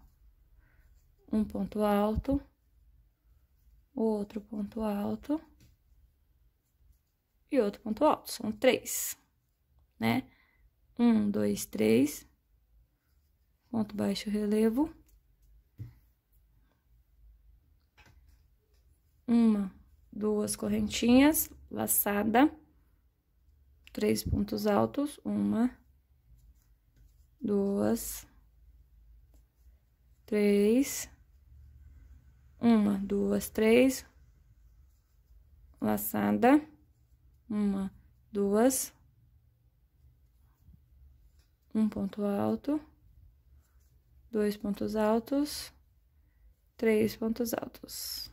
um ponto alto, outro ponto alto e outro ponto alto, são três, né? Um, dois, três. Ponto baixo, relevo. Uma, duas correntinhas, laçada. Três pontos altos. Uma, duas, três. Uma, duas, três. Laçada. Uma, duas, três um ponto alto, dois pontos altos, três pontos altos.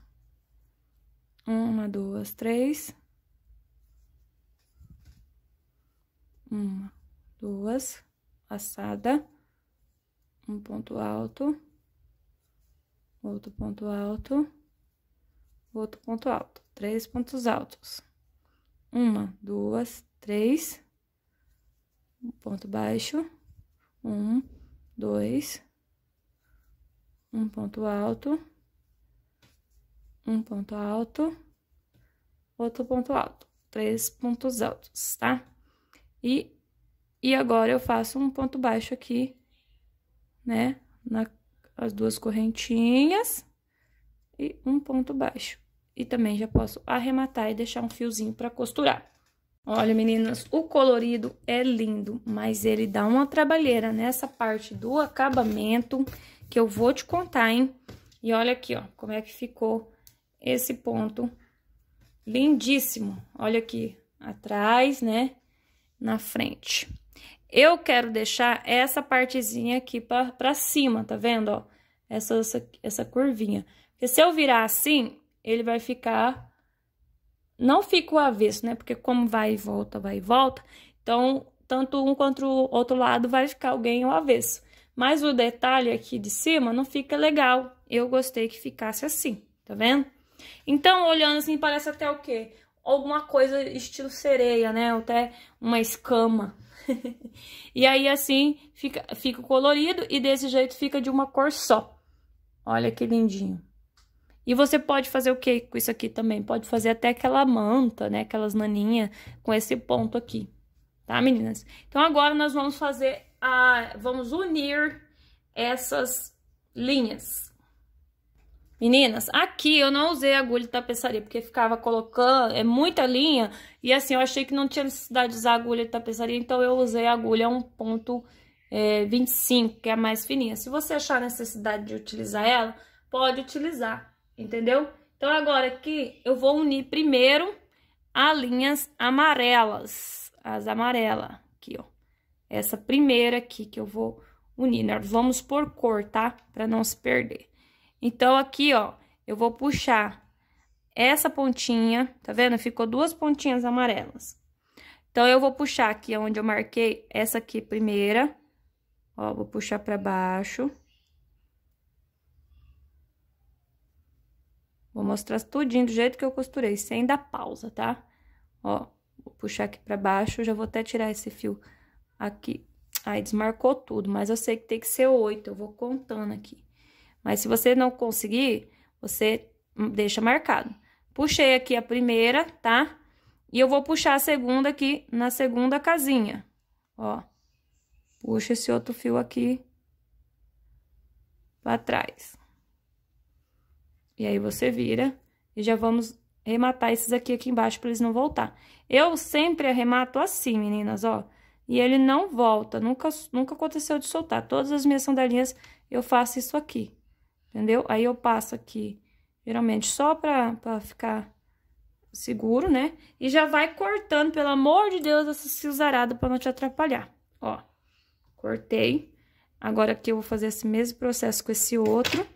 Uma, duas, três. Uma, duas, passada, um ponto alto, outro ponto alto, outro ponto alto, três pontos altos. Uma, duas, três um ponto baixo, um, dois, um ponto alto, um ponto alto, outro ponto alto, três pontos altos, tá? E, e agora eu faço um ponto baixo aqui, né? Na, as duas correntinhas e um ponto baixo. E também já posso arrematar e deixar um fiozinho para costurar. Olha, meninas, o colorido é lindo, mas ele dá uma trabalheira nessa parte do acabamento que eu vou te contar, hein? E olha aqui, ó, como é que ficou esse ponto lindíssimo. Olha aqui, atrás, né, na frente. Eu quero deixar essa partezinha aqui pra, pra cima, tá vendo, ó? Essa, essa, essa curvinha. Porque se eu virar assim, ele vai ficar não fica o avesso, né? Porque como vai e volta, vai e volta, então tanto um quanto o outro lado vai ficar alguém ao avesso. Mas o detalhe aqui de cima não fica legal. Eu gostei que ficasse assim, tá vendo? Então, olhando assim, parece até o quê? Alguma coisa estilo sereia, né? Até uma escama. e aí, assim, fica, fica colorido e desse jeito fica de uma cor só. Olha que lindinho. E você pode fazer o que com isso aqui também? Pode fazer até aquela manta, né? Aquelas naninhas com esse ponto aqui, tá, meninas? Então, agora nós vamos fazer a... Vamos unir essas linhas. Meninas, aqui eu não usei agulha de tapeçaria, porque ficava colocando... É muita linha, e assim, eu achei que não tinha necessidade de usar agulha de tapeçaria, então eu usei agulha 1.25, é, que é a mais fininha. Se você achar necessidade de utilizar ela, pode utilizar entendeu? Então, agora aqui, eu vou unir primeiro as linhas amarelas, as amarelas, aqui, ó. Essa primeira aqui que eu vou unir, nós né? vamos por cor, tá? Pra não se perder. Então, aqui, ó, eu vou puxar essa pontinha, tá vendo? Ficou duas pontinhas amarelas. Então, eu vou puxar aqui onde eu marquei essa aqui primeira, ó, vou puxar pra baixo. Vou mostrar tudinho do jeito que eu costurei, sem dar pausa, tá? Ó, vou puxar aqui pra baixo, já vou até tirar esse fio aqui. Aí, desmarcou tudo, mas eu sei que tem que ser oito, eu vou contando aqui. Mas se você não conseguir, você deixa marcado. Puxei aqui a primeira, tá? E eu vou puxar a segunda aqui na segunda casinha, ó. Puxa esse outro fio aqui pra trás. E aí, você vira e já vamos arrematar esses aqui aqui embaixo para eles não voltar. Eu sempre arremato assim, meninas, ó. E ele não volta, nunca, nunca aconteceu de soltar. Todas as minhas sandalinhas eu faço isso aqui, entendeu? Aí eu passo aqui, geralmente só pra, pra ficar seguro, né? E já vai cortando, pelo amor de Deus, essa cinzarada pra não te atrapalhar. Ó, cortei. Agora aqui eu vou fazer esse mesmo processo com esse outro.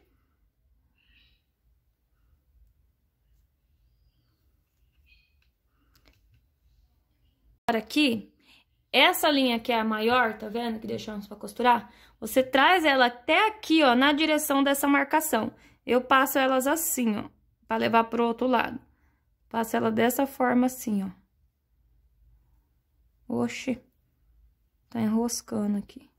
aqui, essa linha que é a maior, tá vendo? Que deixamos para costurar. Você traz ela até aqui, ó, na direção dessa marcação. Eu passo elas assim, ó, para levar pro outro lado. Passo ela dessa forma assim, ó. oxe Tá enroscando aqui.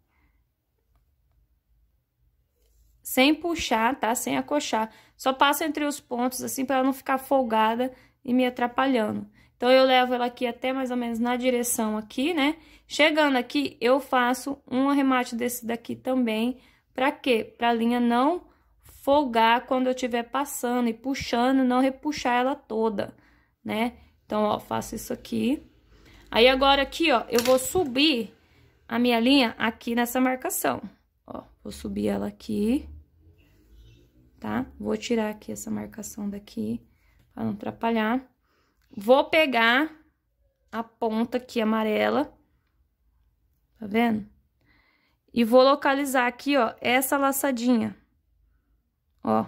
Sem puxar, tá? Sem acochar. Só passa entre os pontos, assim, para ela não ficar folgada e me atrapalhando. Então, eu levo ela aqui até mais ou menos na direção aqui, né? Chegando aqui, eu faço um arremate desse daqui também. Pra quê? Pra linha não folgar quando eu estiver passando e puxando, não repuxar ela toda, né? Então, ó, faço isso aqui. Aí, agora aqui, ó, eu vou subir a minha linha aqui nessa marcação. Ó, vou subir ela aqui, tá? Vou tirar aqui essa marcação daqui, pra não atrapalhar. Vou pegar a ponta aqui amarela, tá vendo? E vou localizar aqui, ó, essa laçadinha, ó.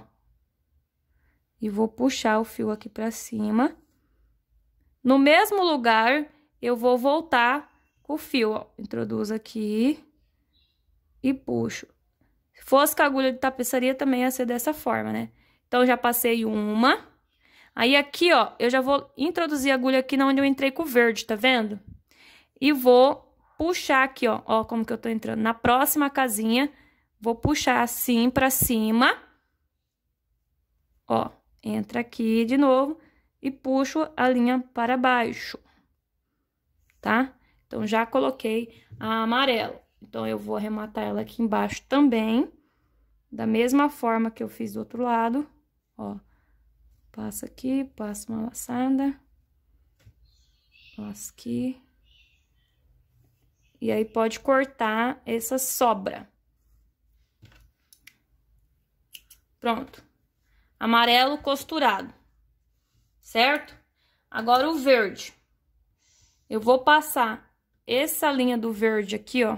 E vou puxar o fio aqui pra cima. No mesmo lugar, eu vou voltar com o fio, ó. Introduzo aqui e puxo. Se fosse com agulha de tapeçaria, também ia ser dessa forma, né? Então, já passei uma... Aí aqui, ó, eu já vou introduzir a agulha aqui na onde eu entrei com o verde, tá vendo? E vou puxar aqui, ó, ó como que eu tô entrando. Na próxima casinha, vou puxar assim pra cima. Ó, entra aqui de novo e puxo a linha para baixo, tá? Então, já coloquei a amarela. Então, eu vou arrematar ela aqui embaixo também, da mesma forma que eu fiz do outro lado, ó. Passa aqui, passa uma laçada. Passa aqui. E aí, pode cortar essa sobra. Pronto. Amarelo costurado, certo? Agora, o verde. Eu vou passar essa linha do verde aqui, ó.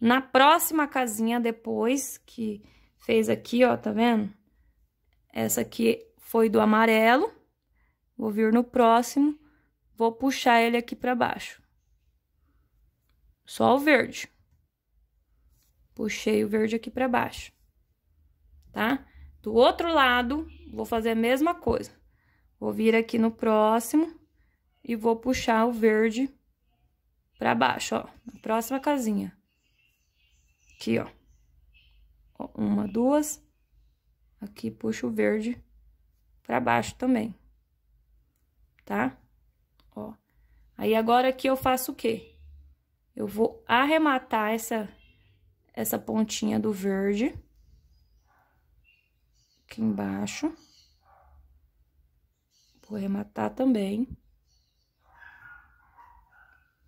Na próxima casinha depois, que fez aqui, ó, tá vendo? Essa aqui foi do amarelo. Vou vir no próximo, vou puxar ele aqui para baixo. Só o verde. Puxei o verde aqui para baixo. Tá? Do outro lado, vou fazer a mesma coisa. Vou vir aqui no próximo e vou puxar o verde para baixo, ó. Na próxima casinha. Aqui, ó. ó uma, duas, Aqui puxo o verde pra baixo também, tá? Ó. Aí agora aqui eu faço o quê? Eu vou arrematar essa, essa pontinha do verde aqui embaixo. Vou arrematar também.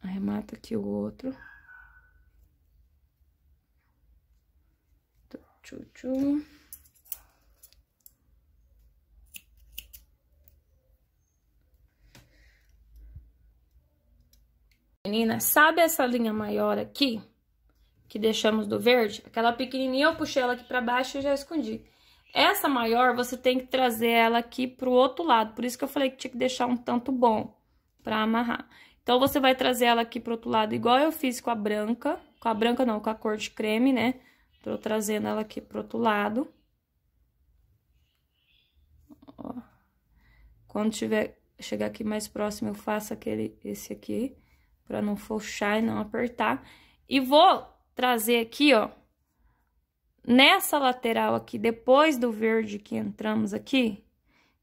Arremata aqui o outro. Tchau, tchau. Menina, sabe essa linha maior aqui? Que deixamos do verde? Aquela pequenininha, eu puxei ela aqui pra baixo e já escondi. Essa maior, você tem que trazer ela aqui pro outro lado. Por isso que eu falei que tinha que deixar um tanto bom pra amarrar. Então, você vai trazer ela aqui pro outro lado, igual eu fiz com a branca. Com a branca não, com a cor de creme, né? Tô trazendo ela aqui pro outro lado. Ó. Quando tiver, chegar aqui mais próximo, eu faço aquele, esse aqui para não fochar e não apertar. E vou trazer aqui, ó, nessa lateral aqui, depois do verde que entramos aqui,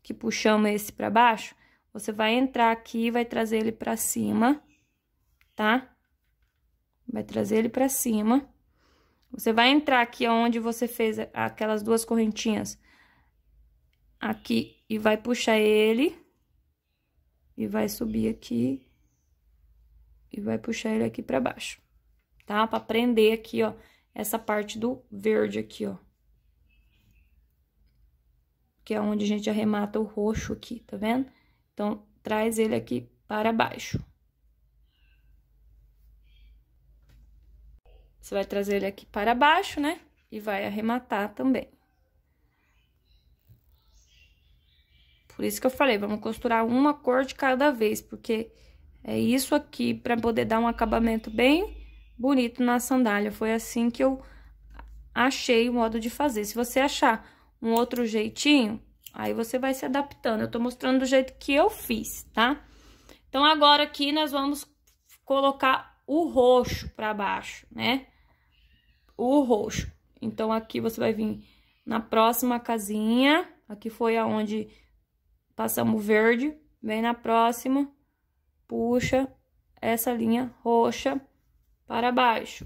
que puxamos esse para baixo, você vai entrar aqui e vai trazer ele para cima, tá? Vai trazer ele para cima. Você vai entrar aqui onde você fez aquelas duas correntinhas. Aqui, e vai puxar ele. E vai subir aqui e vai puxar ele aqui pra baixo, tá? Pra prender aqui, ó, essa parte do verde aqui, ó. Que é onde a gente arremata o roxo aqui, tá vendo? Então, traz ele aqui para baixo. Você vai trazer ele aqui para baixo, né? E vai arrematar também. Por isso que eu falei, vamos costurar uma cor de cada vez, porque é isso aqui para poder dar um acabamento bem bonito na sandália. Foi assim que eu achei o modo de fazer. Se você achar um outro jeitinho, aí você vai se adaptando. Eu tô mostrando do jeito que eu fiz, tá? Então, agora aqui nós vamos colocar o roxo para baixo, né? O roxo. Então, aqui você vai vir na próxima casinha. Aqui foi aonde passamos verde. Vem na próxima puxa essa linha roxa para baixo.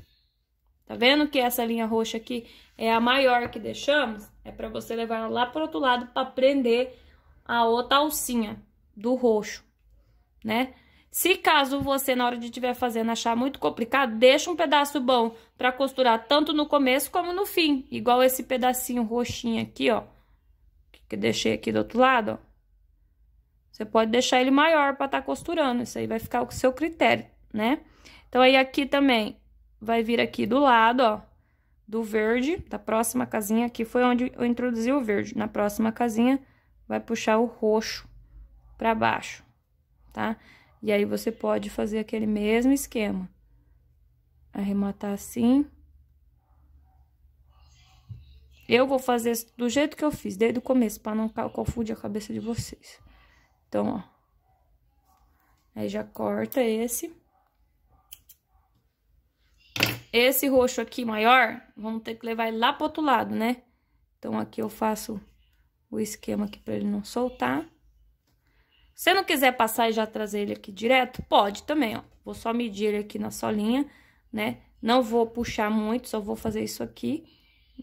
Tá vendo que essa linha roxa aqui é a maior que deixamos? É para você levar ela lá o outro lado para prender a outra alcinha do roxo, né? Se caso você, na hora de estiver fazendo, achar muito complicado, deixa um pedaço bom para costurar tanto no começo como no fim. Igual esse pedacinho roxinho aqui, ó. Que eu deixei aqui do outro lado, ó. Você pode deixar ele maior para estar tá costurando, isso aí vai ficar o seu critério, né? Então, aí aqui também vai vir aqui do lado, ó, do verde, da próxima casinha aqui foi onde eu introduzi o verde. Na próxima casinha vai puxar o roxo para baixo, tá? E aí você pode fazer aquele mesmo esquema. Arrematar assim. Eu vou fazer do jeito que eu fiz, desde o começo, para não confundir a cabeça de vocês. Então, ó. Aí já corta esse. Esse roxo aqui maior, vamos ter que levar ele lá pro outro lado, né? Então, aqui eu faço o esquema aqui pra ele não soltar. Se não quiser passar e já trazer ele aqui direto, pode também, ó. Vou só medir ele aqui na solinha, né? Não vou puxar muito, só vou fazer isso aqui.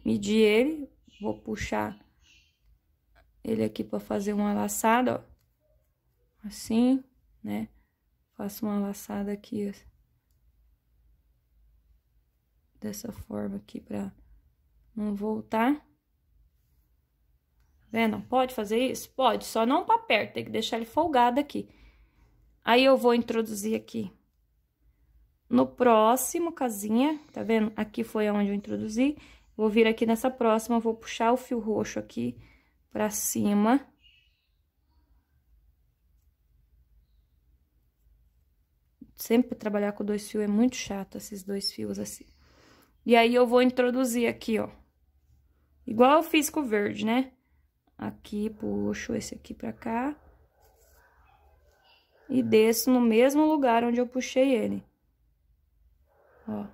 Medir ele, vou puxar ele aqui pra fazer uma laçada, ó assim, né? Faço uma laçada aqui assim. dessa forma aqui pra não voltar. Tá vendo? Pode fazer isso? Pode, só não pra perto, tem que deixar ele folgado aqui. Aí, eu vou introduzir aqui. No próximo casinha, tá vendo? Aqui foi onde eu introduzi. Vou vir aqui nessa próxima, vou puxar o fio roxo aqui pra cima. Sempre trabalhar com dois fios é muito chato, esses dois fios assim. E aí, eu vou introduzir aqui, ó. Igual eu fiz com o verde, né? Aqui, puxo esse aqui pra cá. E desço no mesmo lugar onde eu puxei ele. Ó.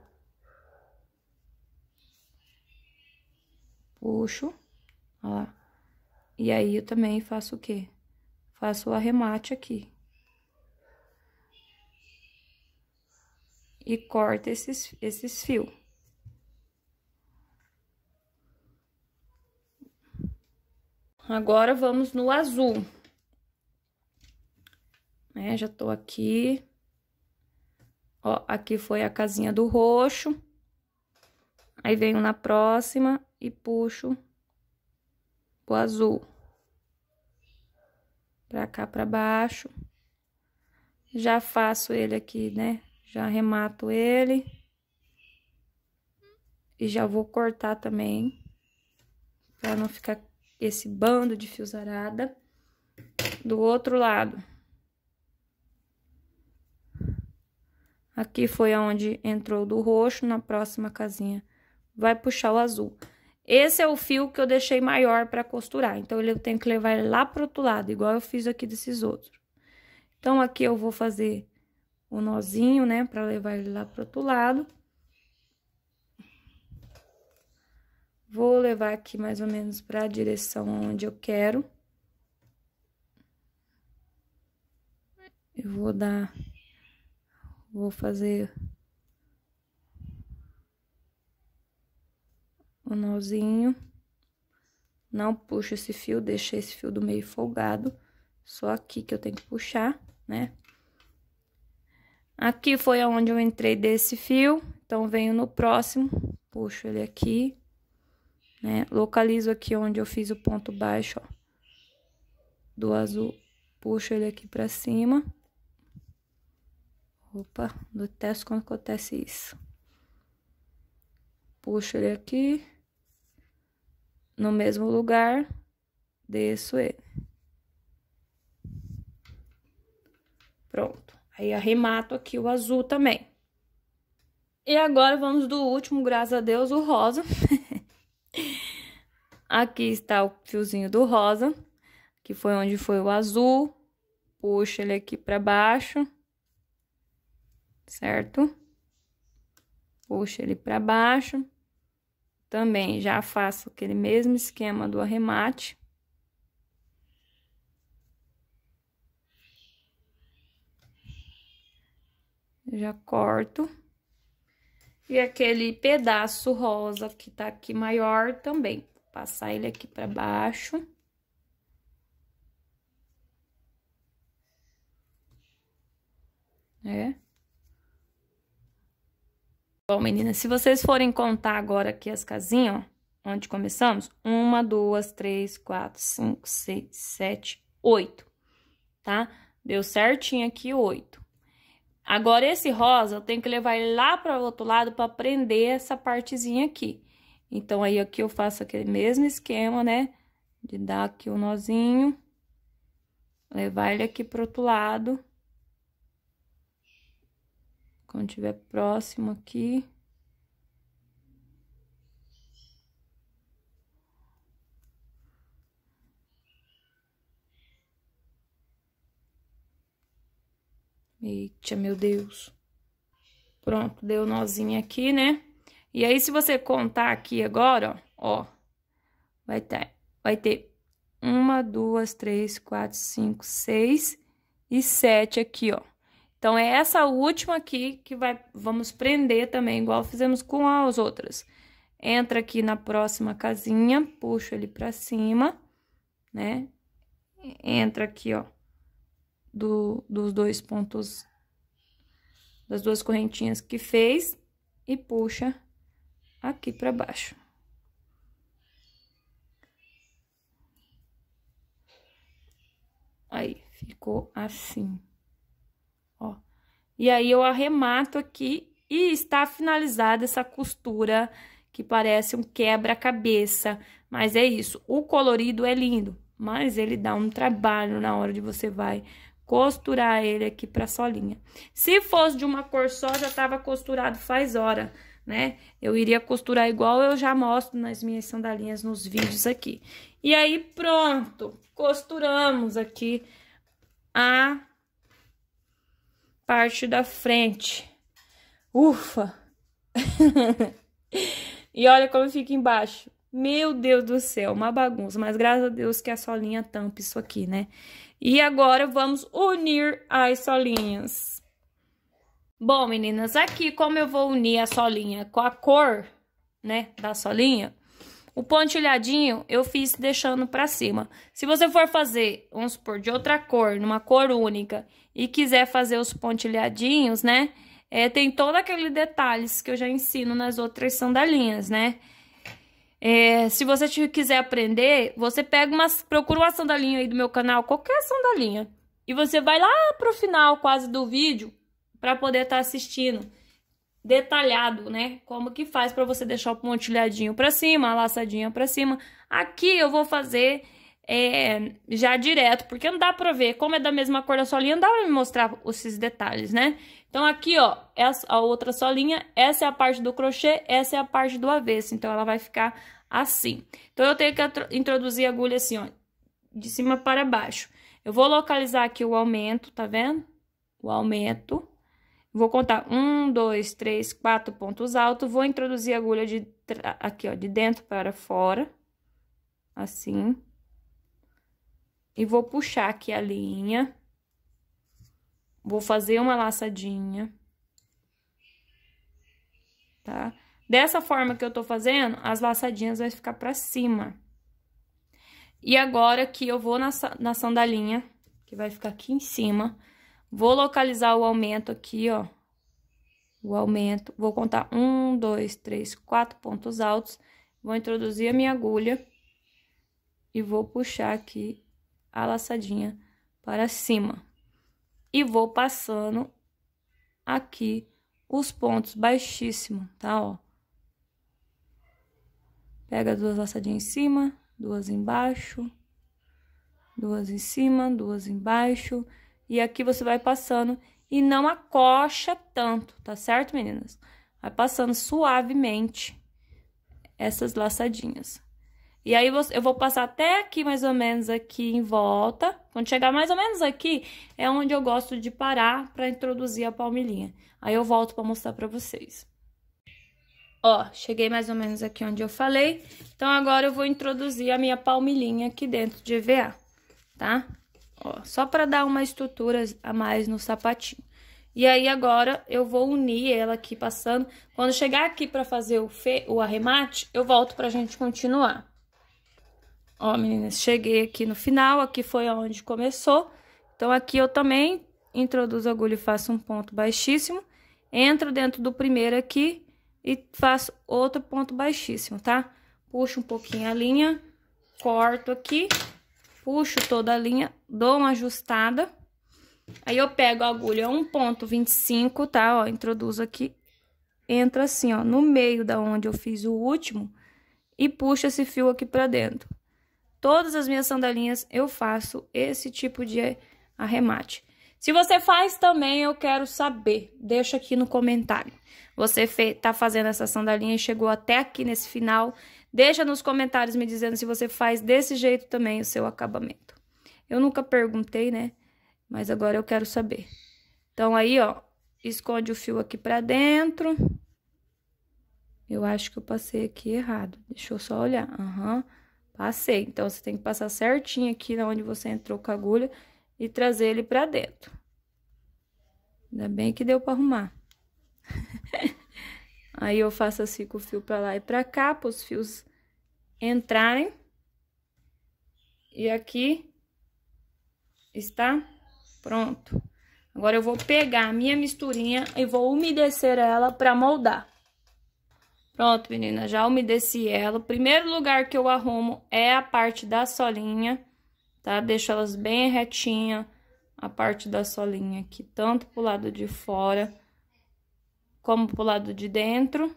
Puxo. Ó. E aí, eu também faço o quê? Faço o arremate aqui. e corta esses, esses fios. Agora, vamos no azul. Né, já tô aqui. Ó, aqui foi a casinha do roxo. Aí, venho na próxima e puxo o azul. Pra cá, pra baixo. Já faço ele aqui, né, já remato ele. E já vou cortar também, para não ficar esse bando de fios arada do outro lado. Aqui foi onde entrou do roxo, na próxima casinha vai puxar o azul. Esse é o fio que eu deixei maior para costurar, então eu tenho que levar ele lá pro outro lado, igual eu fiz aqui desses outros. Então, aqui eu vou fazer o nozinho, né, para levar ele lá pro outro lado. Vou levar aqui mais ou menos para a direção onde eu quero. Eu vou dar, vou fazer o nozinho. Não puxo esse fio, deixei esse fio do meio folgado. Só aqui que eu tenho que puxar, né? Aqui foi aonde eu entrei desse fio, então venho no próximo, puxo ele aqui, né? Localizo aqui onde eu fiz o ponto baixo, ó, do azul, puxo ele aqui pra cima. Opa, teste quando acontece isso. Puxo ele aqui, no mesmo lugar, desço ele. Pronto. Aí arremato aqui o azul também. E agora vamos do último, graças a Deus, o rosa. aqui está o fiozinho do rosa, que foi onde foi o azul. Puxa ele aqui para baixo. Certo? Puxa ele para baixo. Também já faço aquele mesmo esquema do arremate. Já corto. E aquele pedaço rosa que tá aqui maior também. Vou passar ele aqui pra baixo. É. Bom, meninas, se vocês forem contar agora aqui as casinhas, ó, onde começamos, uma, duas, três, quatro, cinco, seis, sete, oito, tá? Deu certinho aqui oito. Agora, esse rosa, eu tenho que levar ele lá para o outro lado para prender essa partezinha aqui. Então, aí aqui eu faço aquele mesmo esquema, né? De dar aqui o um nozinho, levar ele aqui pro outro lado. Quando tiver próximo aqui. Eita, meu Deus. Pronto, deu nozinho aqui, né? E aí, se você contar aqui agora, ó, ó vai ter, vai ter uma, duas, três, quatro, cinco, seis e sete aqui, ó. Então, é essa última aqui que vai, vamos prender também, igual fizemos com as outras. Entra aqui na próxima casinha, puxa ele pra cima, né? Entra aqui, ó, do, dos dois pontos, das duas correntinhas que fez, e puxa aqui para baixo. Aí, ficou assim, ó. E aí, eu arremato aqui e está finalizada essa costura que parece um quebra-cabeça. Mas é isso, o colorido é lindo, mas ele dá um trabalho na hora de você vai costurar ele aqui pra solinha. Se fosse de uma cor só, já tava costurado faz hora, né? Eu iria costurar igual eu já mostro nas minhas sandalinhas nos vídeos aqui. E aí, pronto, costuramos aqui a parte da frente. Ufa! e olha como fica embaixo. Meu Deus do céu, uma bagunça. Mas graças a Deus que a solinha tampa isso aqui, né? E agora, vamos unir as solinhas. Bom, meninas, aqui como eu vou unir a solinha com a cor, né, da solinha, o pontilhadinho eu fiz deixando pra cima. Se você for fazer, vamos supor, de outra cor, numa cor única, e quiser fazer os pontilhadinhos, né? É, tem todo aquele detalhes que eu já ensino nas outras sandalinhas, né? É, se você quiser aprender, você pega uma, procura uma sandalinha aí do meu canal, qualquer sandalinha, e você vai lá pro final quase do vídeo para poder estar tá assistindo detalhado, né? Como que faz para você deixar o pontilhadinho para cima, a laçadinha para cima. Aqui eu vou fazer é, já direto, porque não dá pra ver. Como é da mesma cor da solinha, não dá pra me mostrar esses detalhes, né? Então, aqui, ó, essa, a outra solinha, essa é a parte do crochê, essa é a parte do avesso. Então, ela vai ficar assim. Então, eu tenho que introduzir a agulha assim, ó, de cima para baixo. Eu vou localizar aqui o aumento, tá vendo? O aumento. Vou contar um, dois, três, quatro pontos altos. Vou introduzir a agulha de aqui, ó, de dentro para fora, assim. E vou puxar aqui a linha. Vou fazer uma laçadinha. Tá? Dessa forma que eu tô fazendo, as laçadinhas vai ficar pra cima. E agora que eu vou na, na sandalinha, que vai ficar aqui em cima, vou localizar o aumento aqui, ó. O aumento, vou contar um, dois, três, quatro pontos altos. Vou introduzir a minha agulha e vou puxar aqui a laçadinha para cima. E vou passando aqui os pontos baixíssimo, tá, ó. Pega duas laçadinhas em cima, duas embaixo, duas em cima, duas embaixo. E aqui você vai passando e não acocha tanto, tá certo, meninas? Vai passando suavemente essas laçadinhas. E aí eu vou passar até aqui, mais ou menos aqui em volta. Quando chegar mais ou menos aqui, é onde eu gosto de parar para introduzir a palmilhinha. Aí eu volto para mostrar para vocês. Ó, cheguei mais ou menos aqui onde eu falei. Então, agora eu vou introduzir a minha palmilhinha aqui dentro de EVA, tá? Ó, só para dar uma estrutura a mais no sapatinho. E aí, agora, eu vou unir ela aqui passando. Quando chegar aqui para fazer o, fe... o arremate, eu volto pra gente continuar. Ó, meninas, cheguei aqui no final, aqui foi onde começou. Então, aqui eu também introduzo a agulha e faço um ponto baixíssimo. Entro dentro do primeiro aqui e faço outro ponto baixíssimo, tá? Puxo um pouquinho a linha, corto aqui, puxo toda a linha, dou uma ajustada. Aí, eu pego a agulha 1.25, tá? Ó, introduzo aqui, entra assim, ó, no meio da onde eu fiz o último e puxo esse fio aqui pra dentro. Todas as minhas sandalinhas eu faço esse tipo de arremate. Se você faz também, eu quero saber. Deixa aqui no comentário. Você tá fazendo essa sandalinha e chegou até aqui nesse final. Deixa nos comentários me dizendo se você faz desse jeito também o seu acabamento. Eu nunca perguntei, né? Mas agora eu quero saber. Então, aí, ó, esconde o fio aqui pra dentro. Eu acho que eu passei aqui errado. Deixa eu só olhar. Aham. Uhum. Passei. Então, você tem que passar certinho aqui na onde você entrou com a agulha e trazer ele pra dentro. Ainda bem que deu pra arrumar. Aí, eu faço assim com o fio pra lá e pra cá, para os fios entrarem. E aqui está pronto. Agora, eu vou pegar a minha misturinha e vou umedecer ela pra moldar. Pronto, menina, já umedeci ela. O primeiro lugar que eu arrumo é a parte da solinha, tá? Deixo elas bem retinha, a parte da solinha aqui, tanto pro lado de fora como pro lado de dentro.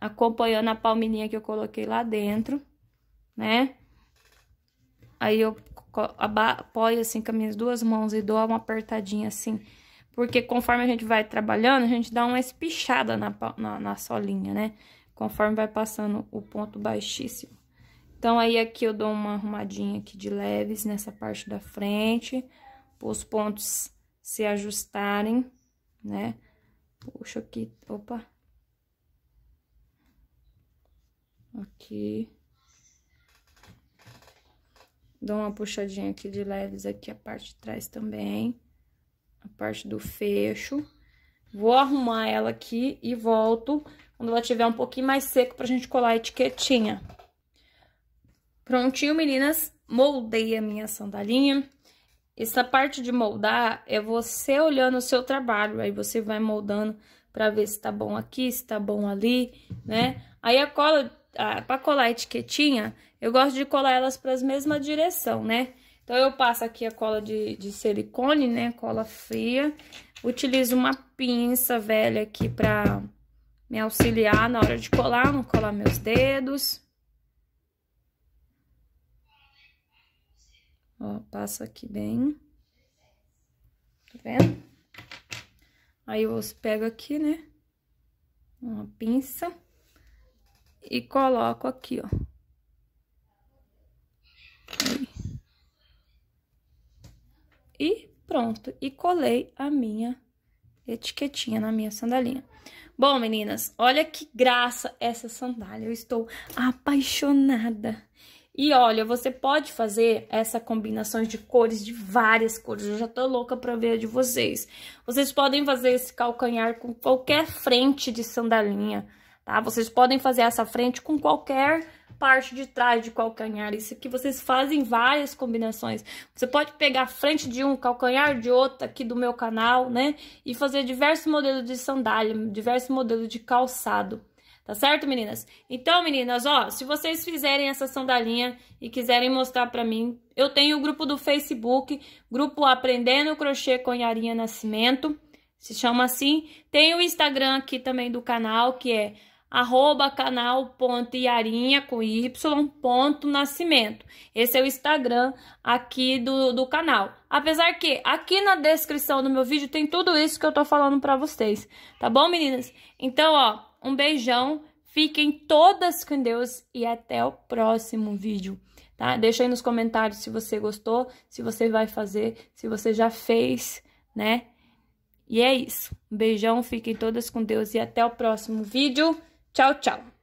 Acompanhando a palminha que eu coloquei lá dentro, né? Aí eu apoio assim com as minhas duas mãos e dou uma apertadinha assim porque conforme a gente vai trabalhando, a gente dá uma espichada na, na, na solinha, né? Conforme vai passando o ponto baixíssimo. Então, aí aqui eu dou uma arrumadinha aqui de leves nessa parte da frente, para os pontos se ajustarem, né? Puxa aqui, opa. Aqui. Dou uma puxadinha aqui de leves aqui a parte de trás também parte do fecho. Vou arrumar ela aqui e volto quando ela tiver um pouquinho mais seco pra gente colar a etiquetinha. Prontinho, meninas. Moldei a minha sandalinha. Essa parte de moldar é você olhando o seu trabalho, aí você vai moldando pra ver se tá bom aqui, se tá bom ali, né? Aí a cola, para pra colar a etiquetinha, eu gosto de colar elas para a mesma direção, né? Então, eu passo aqui a cola de, de silicone, né? Cola fria. Utilizo uma pinça velha aqui pra me auxiliar na hora de colar, não colar meus dedos. Ó, passo aqui bem. Tá vendo? Aí eu pego aqui, né? Uma pinça. E coloco aqui, ó. Aí. E pronto, e colei a minha etiquetinha na minha sandalinha. Bom, meninas, olha que graça essa sandália. Eu estou apaixonada. E olha, você pode fazer essa combinação de cores, de várias cores. Eu já tô louca pra ver a de vocês. Vocês podem fazer esse calcanhar com qualquer frente de sandalinha, tá? Vocês podem fazer essa frente com qualquer parte de trás de calcanhar. Isso aqui vocês fazem várias combinações. Você pode pegar a frente de um, calcanhar de outro aqui do meu canal, né? E fazer diversos modelos de sandália, diversos modelos de calçado. Tá certo, meninas? Então, meninas, ó, se vocês fizerem essa sandalinha e quiserem mostrar pra mim, eu tenho o grupo do Facebook, grupo Aprendendo Crochê Conharinha Nascimento, se chama assim. Tem o Instagram aqui também do canal, que é arroba canal ponto Iarinha com Y ponto Nascimento. Esse é o Instagram aqui do, do canal. Apesar que aqui na descrição do meu vídeo tem tudo isso que eu tô falando pra vocês, tá bom, meninas? Então, ó, um beijão, fiquem todas com Deus e até o próximo vídeo, tá? Deixa aí nos comentários se você gostou, se você vai fazer, se você já fez, né? E é isso. Um beijão, fiquem todas com Deus e até o próximo vídeo. Tchau, tchau!